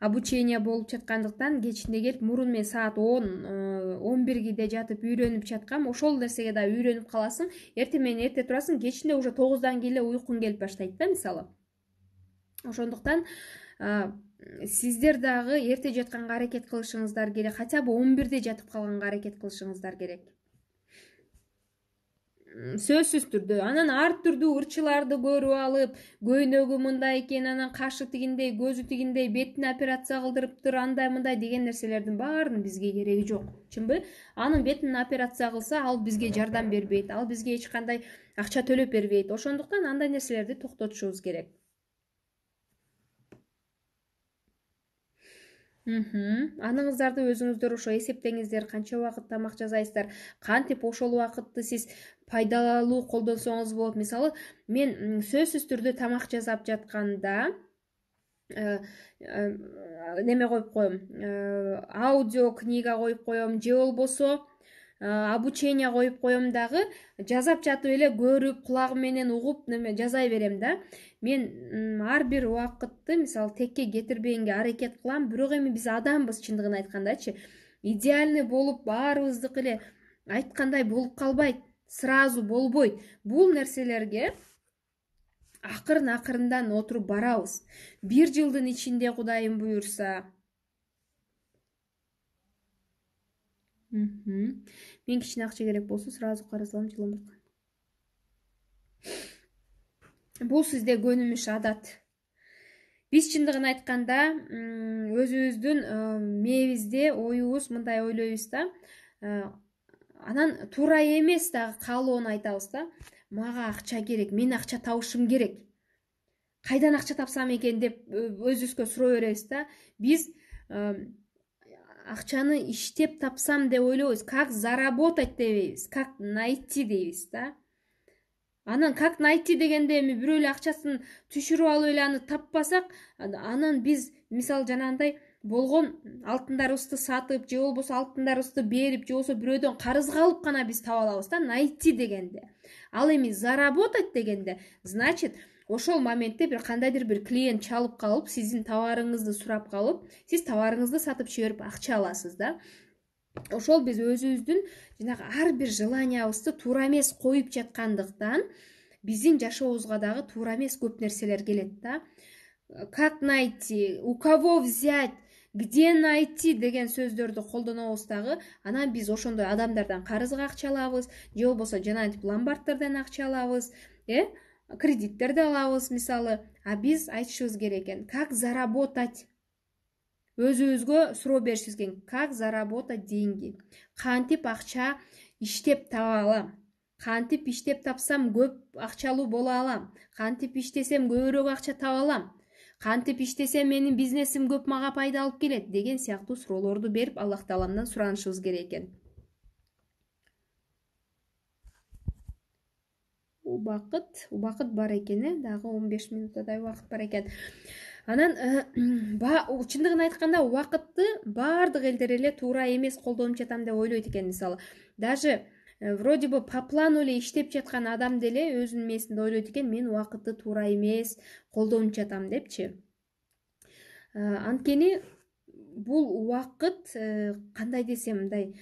обучение болуп жаткандыктан кечинде келип мурун мен саат он э, он биргиде жатып үйрөнүп жаткам ошол нерсеге дагы үйрөнүп каласың эртең менен эрте турасың кечинде уже тогуздан кийин эле уйкуң келип баштайт да мисалы ошондуктан э, сиздер дагы эрте жатканга аракет кылышыңыздар керек хотя бы он бирде жатып калганга аракет кылышыңыздар керек сөзсүз түрдө анан ар түрдүү ырчыларды көрүп алып көйнөгү мындай экен анан кашы тигиндей көзү тигиндей бетине операция кылдырыптыр андай мындай деген нерселердин баарынын бизге кереги жок чынбы анын бетин операция кылса ал бизге жардам бербейт ал бизге эч кандай акча төлөп бербейт ошондуктан андай нерселерди токтотушубуз керек аныңыздарды өзүңүздөр ошо эсептеңиздер канча убакыт тамак жасайсыздар кантип ошол убакытты сиз пайдалуу колдонсоңуз болот мисалы мен сөзсүз түрдө тамак жасап жатканда э, э, неме коюп коем э, аудио книга коюп коем же болбосо Э, обучение коюп коем дагы жасап жатып эле көрүп кулагым менен угуп жасай берем да мен ар бир убакытты мисалы текке кетирбегенге аракет кылам бирок эми биз адамбыз чындыгын айткандачы идеальный болуп баарыбыздыкы эле айткандай болуп калбайт сразу болбойт бул нерселерге акырын акырындан отуруп барабыз бир жылдын ичинде кудайым буюрса мен кичине акча керек болсо сразу карыз алам жы бул сизде көнүмүш адат биз чындыгын айтканда өзүбүздүн э, мээбизде оюбуз мындай ойлойбуз да э, анан туура эмес дагы каалоону айтабыз да мага акча керек мен акча табышым керек кайдан акча тапсам экен деп э, өзүбүзгө суроо беребиз да биз акчаны иштеп тапсам деп ойлобойбуз как заработать дебейбиз как найти дейбиз да анан как найти дегенде эми бирөө эле акчасын түшүрүп алып эле аны таппасак анан биз мисалы жанагындай болгон алтындарыбызды сатып же болбосо алтындарыбызды берип же болбосо бирөөдөн карызга алып гана биз таба алабыз да найти дегенде ал эми заработать дегенде значит ошол моментте бир кандайдыр бир клиент чалып калып сиздин товарыңызды сурап калып сиз товарыңызды сатып жиберип акча аласыз да ошол биз өзүбүздүн жанагы ар бир желаниябызды туура эмес коюп жаткандыктан биздин жашообузга дагы туура эмес көп нерселер келет да как найти у кого взять где найти деген сөздөрдү колдонобуз дагы анан биз ошондой адамдардан карызга акча алабыз же болбосо жанагынтип ломбардтардан акча алабыз э кредиттерди алабыз мисалы а биз айтышыбыз керек экен как заработать өзүбүзгө суроо беришибиз керек как заработать деньги кантип акча иштеп таба алам кантип иштеп тапсам көп акчалуу боло алам кантип иштесем көбүрөөк акча таба алам кантип иштесем менин бизнесим көп мага пайда алып келет деген сыяктуу суроолорду берип аллах тааламдан суранышыбыз керек экен убакыт убакыт бар экен э дагы он беш минутадай убакыт бар экен анан э, *clears throat* чындыгын айтканда убакытты баардык элдер эле туура эмес колдонуп жатам деп ойлойт экен мисалы даже э, вроде бы по плану эле иштеп жаткан адам деле өзүнүн мээсинде ойлойт экен мен убакытты туура эмес колдонуп жатам депчи э, анткени бул убакыт кандай десем мындай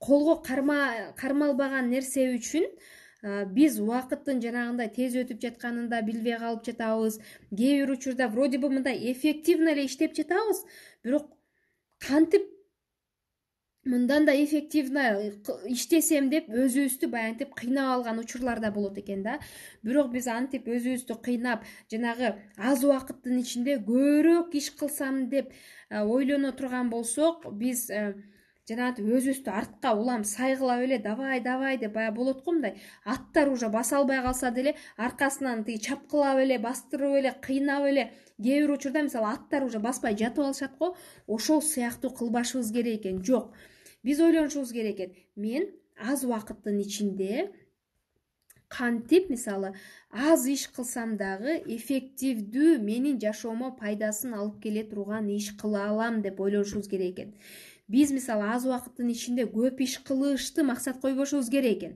колгома кармалбаган нерсе үчүн биз убакыттын жанагындай тез өтүп жатканын да билбей калып жатабыз кээ бир учурда вроде бы мындай эффективно эле иштеп жатабыз бирок кантип мындан да эффективно э, иштесем деп өзүбүздү баянтип кыйнап алган учурлар да болот экен да бирок биз антип өзүбүздү кыйнап жанагы аз убакыттын ичинде көбүрөөк иш кылсам деп э, ойлоно турган болсок биз э, жана жанагынтип өзүбүздү артка улам сайгылап эле давай давай деп баягы болот го мындай аттар уже баса албай калса деле аркасынан тиги чапкылап эле бастырып эле кыйнап эле кээ бир учурда мисалы аттар уже баспай жатып алышат го ошол сыяктуу кылбашыбыз керек экен жок биз ойлонушубуз керек экен мен аз убакыттын ичинде кантип мисалы аз иш кылсам дагы эффективдүү менин жашоомо пайдасын алып келе турган иш кыла алам деп ойлонушубуз керек экен биз мисалы аз убакыттын ичинде көп иш кылышты максат койбошубуз керек экен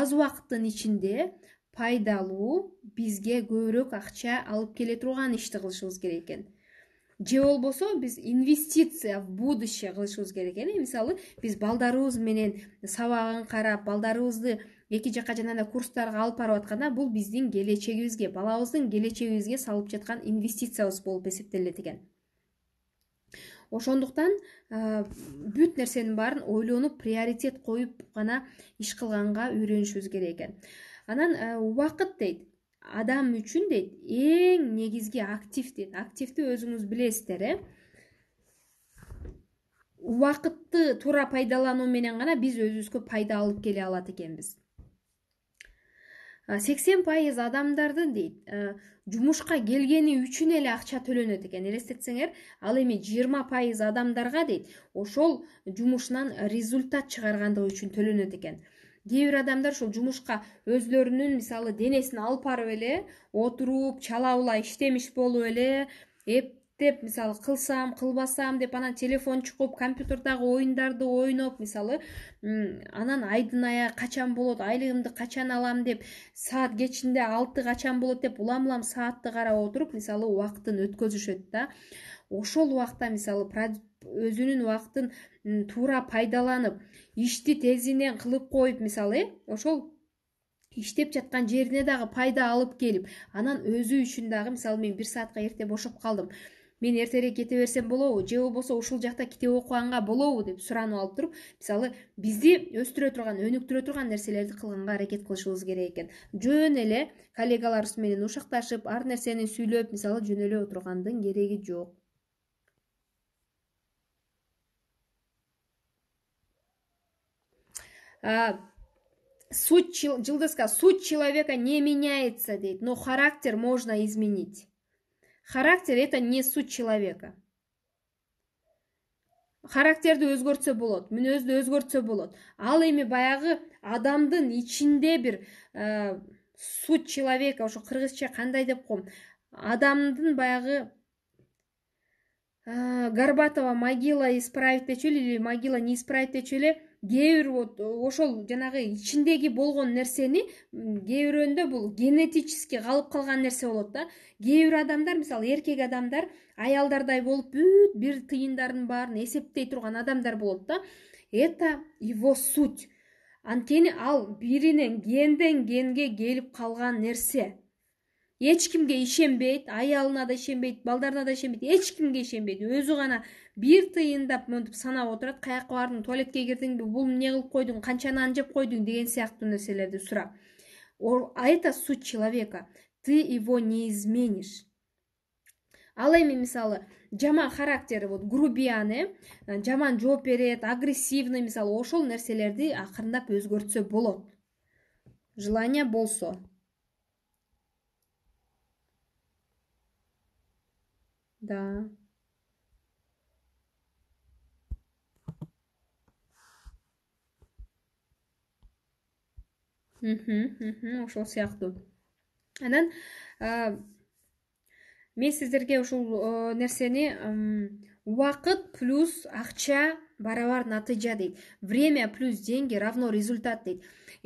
аз убакыттын ичинде пайдалуу бизге көбүрөөк акча алып келе турган ишти кылышыбыз керек экен же болбосо биз инвестиция в будущее кылышыбыз керек экен мисалы биз балдарыбыз менен сабагын карап балдарыбызды эки жака жанагындай курстарга алып барып атканда бул биздин келечегибизге балабыздын келечегибизге салып жаткан инвестициябыз болуп эсептелет экен ошондуктан бүт нерсенин баарын ойлонуп приоритет коюп гана иш кылганга үйрөнүшүбүз керек экен анан убакыт дейт адам үчүн дейт эң негизги актив дейт активди өзүңүз билесиздер э убакытты туура пайдалануу менен гана биз өзүбүзгө пайда алып келе алат экенбиз Э, сексен пайыз адамдардын дейт э, жумушка келгени үчүн эле акча төлөнөт экен элестетсеңер ал эми жыйырма пайыз адамдарга дейт ошол жумушунан результат чыгаргандыгы үчүн төлөнөт экен кээ бир адамдар ушул жумушка өзлөрүнүн мисалы денесин алып барып эле отуруп чала була иштемиш болуп эле эп деп мисалы кылсам кылбасам деп анан телефон чукуп компьютердагы оюндарды ойноп мисалы анан айдын аягы качан болот айлыгымды качан алам деп саат кечинде алты качан болот деп улам улам саатты карап отуруп мисалы убактын өткөзүшөт да ошол убакта мисалы өзүнүн убактын туура пайдаланып ишти тезинен кылып коюп мисалы э ошол иштеп жаткан жерине дагы пайда алып келип анан өзү үчүн дагы мисалы мен бир саатка эрте бошоп калдым мен эртерээк кете берсем болобу же болбосо ушул жакта китеп окуганга болобу деп суранып алып туруп мисалы бизди өстүрө турган өнүктүрө турган нерселерди кылганга аракет кылышыбыз керек экен жөн эле коллегаларыбыз менен ушакташып ар нерсени сүйлөп мисалы жөн эле отургандын кереги жок суть жылдызка суть человека не меняется дейт но характер можно изменить Характер – это не суть человека. Характерді өзгөртсе болот, мінезді өзгөртсе болады. Ал эми баяғы адамдың ішінде бір э, суть человека, ошо кыргызча қандай деп қом Адамдың баяғы ә, э, Горбатова могила исправить дечү или могила не исправить дечү кээ бир вот э, ошол жанагы ичиндеги болгон нерсени кээ бирөөндө бул генетически калып калган нерсе болот да кээ бир адамдар мисалы эркек адамдар аялдардай болуп бүт бир тыйындардын баарын эсептей турган адамдар болот да это его суть анткени ал биринен генден генге келип калган нерсе эч кимге ишенбейт аялына да ишенбейт балдарына да ишенбейт эч кимге ишенбейт өзү гана бир тыйындап мынтип санап отурат каякка бардың туалетке кирдиңби бул эмне кылып койдуң канча нан жеп койдуң деген сыяктуу нерселерди сурап это суть человека ты его не изменишь ал эми мисалы жаман характери вот грубиян э жаман жооп берет агрессивный мисалы ошол нерселерди акырындап өзгөртсө болот желание болсо да м ошол сыяктуу анан мен сиздерге ушул э, нерсени убакыт плюс акча барабар натыйжа дейт время плюс деньги равно результат дейт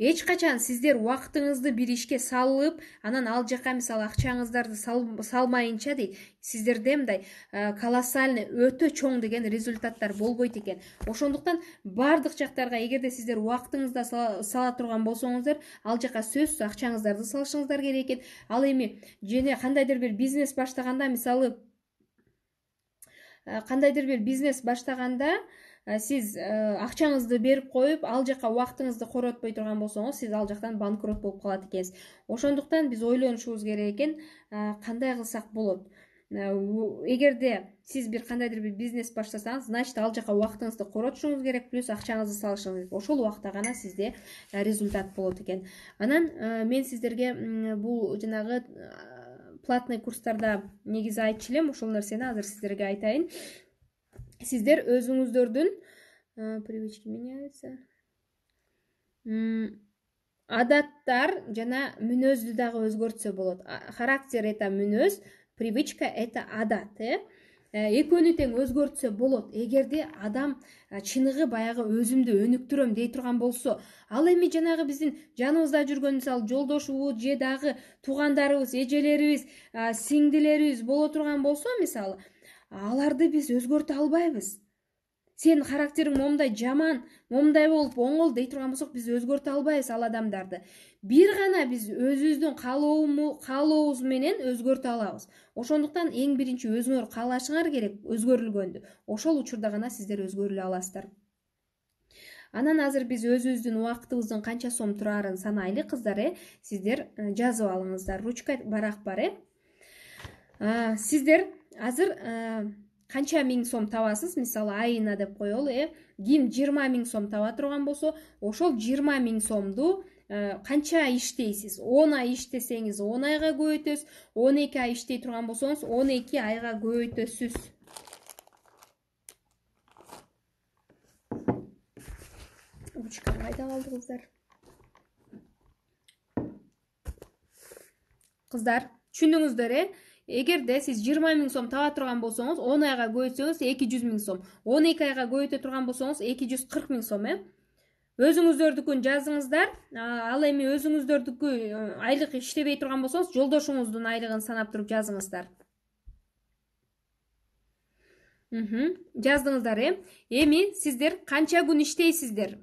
эч качан сиздер убактыңызды бир ишке салып анан ал жака мисалы акчаңыздарды салмайынча дейт сиздерде мындай э, колоссальный өтө чоң деген результаттар болбойт экен ошондуктан баардык жактарга эгерде сиздер убактыңызды сала турган болсоңуздар ал жака сөзсүз акчаңыздарды салышыңыздар керек экен ал эми же кандайдыр бир бизнес баштаганда мисалы э, кандайдыр бир бизнес баштаганда Э, сиз э, акчаңызды берип коюп ал жака убактыңызды коротпой турган болсоңуз сиз ал жактан банкрот болуп калат экенсиз ошондуктан биз ойлонушубуз керек экен э, кандай кылсак болот эгерде сиз бир кандайдыр бир бизнес баштасаңыз значит ал жака убактыңызды коротушуңуз керек плюс акчаңызды салышыңыз керек ошол убакта гана сизде результат болот экен анан мен сиздерге бул жанагы платный курстарда негизи айтчу элем ошол нерсени азыр сиздерге айтайын сиздер өзүңүздөрдүн привычки меняются адаттар жана мүнөздү дагы өзгөртсө болот характер это мүнөз привычка это адат э, э экөөнү тең өзгөртсө болот эгерде адам чыныгы баягы өзүмдү өнүктүрөм дей турган болсо ал эми жанагы биздин жаныбызда жүргөн мисалы жолдошубуз же дагы туугандарыбыз эжелерибиз сиңдилерибиз боло турган болсо мисалы аларды биз өзгөртө албайбыз сенин характериң момундай жаман момундай болуп оңол дей турган болсок биз өзгөртө албайбыз ал адамдарды бир гана биз өзүбүздүн каалообуз менен өзгөртө алабыз ошондуктан эң биринчи өзүңөр каалашыңар керек өзгөрүлгөндү ошол учурда гана сиздер өзгөрүлө аласыздар анан азыр биз өзүбүздүн убактыбыздын канча сом тураарын санайлы кыздар э сиздер э, жазып алыңыздар ручка барак бар э сиздер азыр э, канча миң сом табасыз мисалы айына деп коелу э ким жыйырма миң сом таба турган болсо ошол жыйырма миң сомду э, канча иштейсиз он ай иштесеңиз он айга көбөйтөсүз он эки ай иштей турган болсоңуз он эки айга көбөйтөсүз ручканы кайда калды кыздар түшүндүңүздөр э эгерде сиз жыйырма миң сом таба турган болсоңуз он айга көбөйтсөңүз эки жүз миң сом он эки айга көбөйтө турган болсоңуз эки жүз кырк миң сом э өзүңүздөрдүкүн жазыңыздар ал эми өзүңүздөрдүкү э, айлык иштебей турган болсоңуз жолдошуңуздун айлыгын санап туруп жазыңыздар жаздыңыздар э эми сиздер канча күн иштейсиздер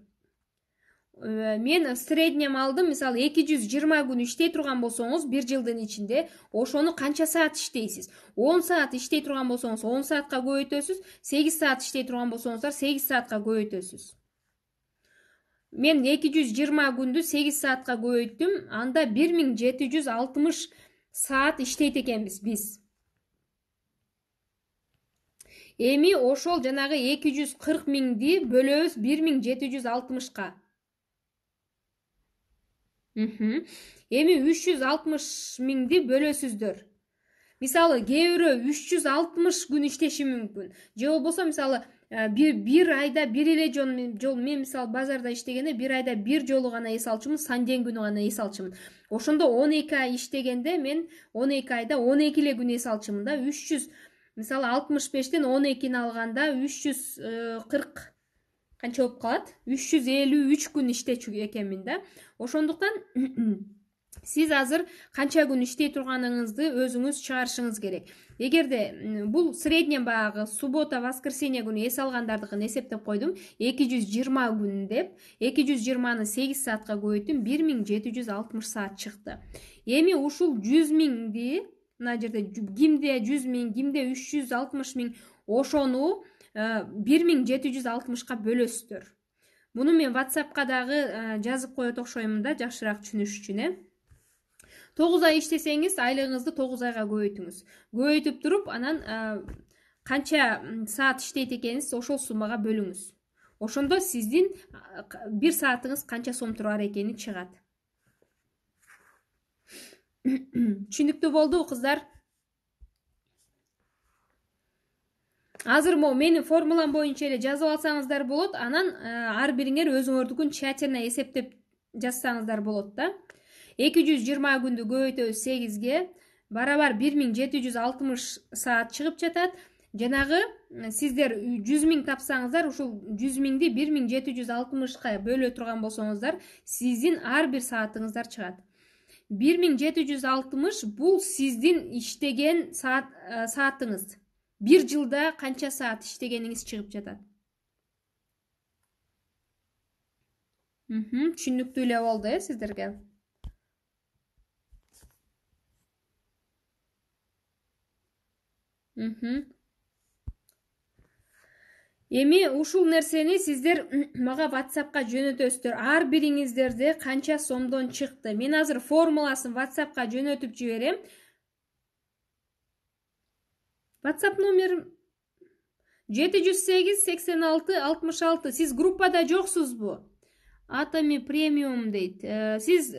Э, мен в среднем алдым мисалы эки жүз жыйырма күн иштей турган болсоңуз бир жылдын ичинде ошону канча саат иштейсиз он саат иштей турган болсоңуз он саатка көбөйтөсүз сегиз саат иштей турган болсоңуздар сегиз саатка көбөйтөсүз мен эки жүз жыйырма күндү сегиз саатка көбөйттүм анда бир миң жети жүз алтымыш саат иштейт экенбиз биз эми ошол жанагы эки жүз кырк миңди бөлөбүз бир миң жети жүз алтымышка Үхым, емін 360 миңді бөлесіздер. Мисалы, геуірі 360 күн іштеші мүмкін. Э, жол болса, мисалы, бір айда, бір ілі жол, мен, мисалы, базарда іштегенде, бір айда бір жол ғана есалшымыз, санден ғана есалшымыз. Ошында 12 ай іштегенде, мен 12 айда 12-лі гүн есалшымызда, 300, мисалы, 65-тен 12-ін алғанда, 340 канча болуп калат үч жүз элүү үч күн иштечү экенмин да ошондуктан сиз азыр канча күн иштей турганыңызды өзүңүз чыгарышыңыз керек эгерде бул среднем баягы суббота воскресенье күнү эс алгандардыкын эсептеп койдум эки жүз жыйырма күн деп эки жүз жыйырманы сегиз саатка көбөйттүм бир миң жети жүз алтымыш саат чыкты эми ушул жүз миңди мына жерде кимде жүз миң кимде үч жүз алтымыш миң ошону Э, бир миң жети жүз алтымышка бөлөсүздөр муну мен whatsappка дагы э, жазып коет окшоймун да жакшыраак түшүнүш үчүн э тогуз ай иштесеңиз айлыгыңызды тогуз айга көбөйтүңүз көбөйтүп туруп анан э, канча саат иштейт экенисиз ошол суммага бөлүңүз ошондо сиздин бир саатыңыз канча сом турар экени чыгат *coughs* түшүнүктүү болдубу кыздар азыр могу менин формулам боюнча эле жазып алсаңыздар болот анан э, ар бириңер өзүңөрдүкүн тщательно эсептеп жазсаңыздар болот да эки жүз жыйырма күндү көбөйтөбүз сегизге барабар бир миң жети жүз алтымыш саат чыгып жатат жанагы сиздер жүз миң тапсаңыздар ушул жүз миңди бир миң жети жүз алтымышка бөлө турган болсоңуздар сиздин ар бир саатыңыздар чыгат бир миң жети жүз алтымыш бул сиздин иштеген э, саатыңыз бир жылда канча саат иштегениңиз чыгып жатат түшүнүктүү эле болду э сиздерге эми ушул нерсени сиздер *clears throat* мага ватсапка жөнөтөсүздөр ар бириңиздерде канча сомдон чыкты мен азыр формуласын ватсапка жөнөтүп жиберем ватсап номерим жети жүз сегиз сексен алты алтымыш алты сиз группада жоксузбу атоми премиум дейт э, сиз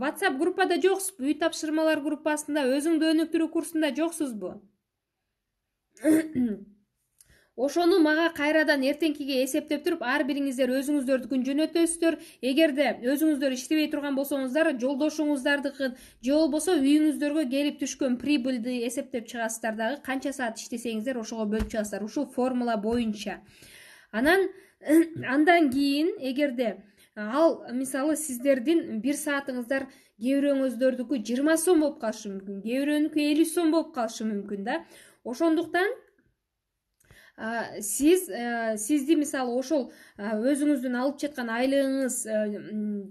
ватсап э, группада жоксузбу үй тапшырмалар группасында өзүңдү өнүктүрүү курсунда жоксузбу ошону мага кайрадан эртеңкиге эсептеп туруп ар бириңиздер өзүңүздөрдүкүн жөнөтөсүздөр эгерде өзүңүздөр иштебей турган болсоңуздар жолдошуңуздардыкын же болбосо үйүңүздөргө келип түшкөн прибыльды эсептеп чыгасыздар дагы канча саат иштесеңиздер ошого бөлүп чыгасыздар ушул формула боюнча анан *clears throat* андан кийин эгерде ал мисалы сиздердин бир саатыңыздар кээ бирөөңүздөрдүкү жыйырма сом болуп калышы мүмкүн кээ бирөөнүкү элүү сом болуп калышы мүмкүн да ошондуктан сиз э, сизди мисалы ошол э, өзүңүздүн алып жаткан айлыгыңыз э,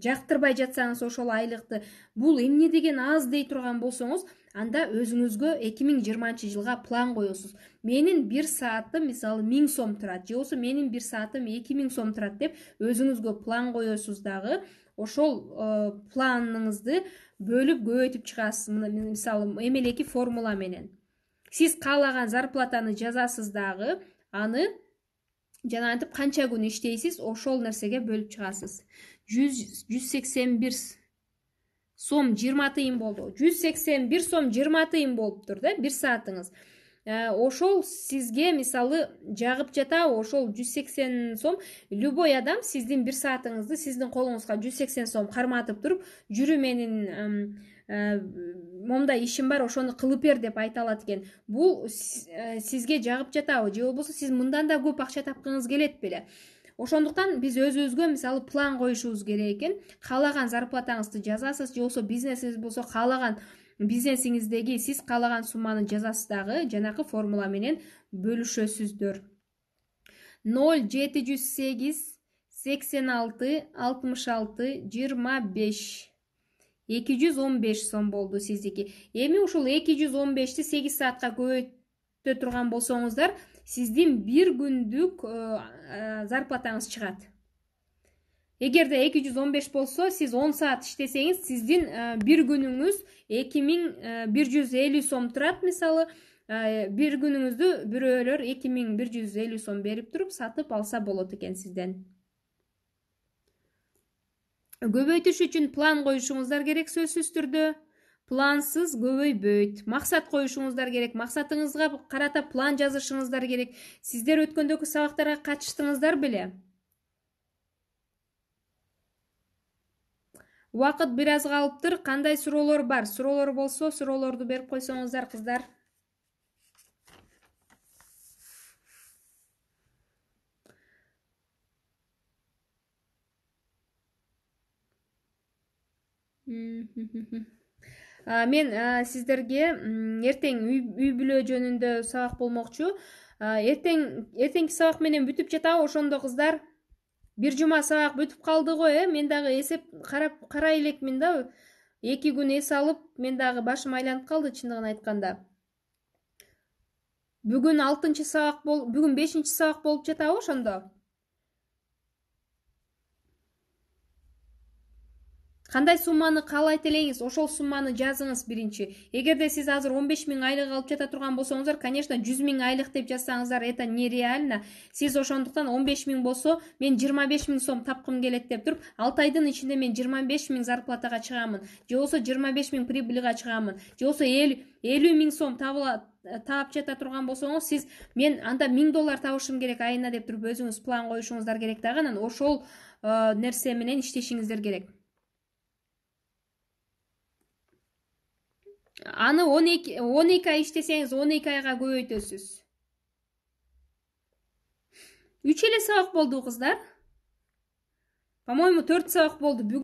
жактырбай жатсаңыз ошол айлыкты бул эмне деген аз дей турган болсоңуз анда өзүңүзгө эки миң жыйырманчы жылга план коесуз менин бир саатым мисалы миң сом турат же болбосо менин бир саатым эки миң сом турат деп өзүңүзгө план коесуз дагы ошол планыңызды бөлүп көбөйтүп чыгасызы мисалы эмлеки формула менен сиз каалаган зарплатаны жазасыз дагы аны жанагынтип канча күн иштейсиз ошол нерсеге бөлүп чыгасыз жү жүз сексен бир сом жыйырма тыйын болдубу жүз сексен бир сом жыйырма тыйын болуптур да бир саатыңыз э, ошол сизге мисалы жагып жатабы ошол жүз сексен сом любой адам сиздин бир саатыңызды сиздин колуңузга жүз сексен сом карматып туруп жүрү менин Э, момундай ишим бар ошону кылып бер деп айта алат экен бул э, сизге жагып жатабы же болбосо сиз мындан да көп акча тапкыңыз келет беле ошондуктан биз өзүбүзгө мисалы план коюшубуз керек экен каалаган зарплатаңызды жазасыз же болбосо бизнесиңиз болсо каалаган бизнесиңиздеги сиз каалаган сумманы жазасыз дагы жанакы формула менен бөлүшөсүздөр ноль жети жүз сегиз сексен алты алтымыш алты жыйырма беш эки жүз он беш сом болду сиздики эми ушул эки жүз он бешти сегиз саатка көбөйттө турган болсоңуздар сиздин бир күндүк э, э, зарплатаңыз чыгат эгерде эки жүз он беш болсо сиз он саат иштесеңиз сиздин э, бир күнүңүз эки миң бир жүз элүү сом турат мисалы бир күнүңүздү бирөөлөр эки миң бир жүз элүү сом берип туруп сатып алса болот экен сизден көбөйтүш үчүн план коюшуңуздар керек сөзсүз түрдө плансыз көбөйбөйт максат коюшуңуздар керек максатыңызга карата план жазышыңыздар керек сиздер өткөндөкү сабактарга катыштыңыздар беле убакыт бир аз калыптыр кандай суроолор бар суроолор болсо суроолорду берип койсоңуздар кыздар мен сиздерге эртең үй бүлө жөнүндө сабак болмокчу эртең эртеңки сабак менен бүтүп жатабы ошондо кыздар бир жума сабак бүтүп калды го э мен дагы эсеп карап карай элекмин да эки күн эс алып мен дагы башым айланып калды чындыгын айтканда бүгүн алтынчы сабак бүгүн бешинчи сабак болуп жатабы ошондо кандай сумманы каалайт элеңиз ошол сумманы жазыңыз биринчи эгерде сиз азыр он беш миң айлык алып жата турган болсоңуздар конечно жүз миң айлык деп жазсаңыздар это нереально сиз ошондуктан он беш миң болсо мен жыйырма беш миң сом тапкым келет деп туруп алты айдын ичинде мен жыйырма беш миң зарплатага чыгамын же болбосо жыйырма беш миң прибыльга чыгамын же болбосо элүү миң сом та таап жата турган болсоңуз сиз мен анда миң доллар табышым керек айына деп туруп өзүңүз план коюшуңуздар керек дагы анан ошол э, нерсе менен иштешиңиздер керек аны он эки он эки ай иштесеңиз он эки айга көбөйтөсүз үч эле сабак болду кыздар по моему төрт сабак болду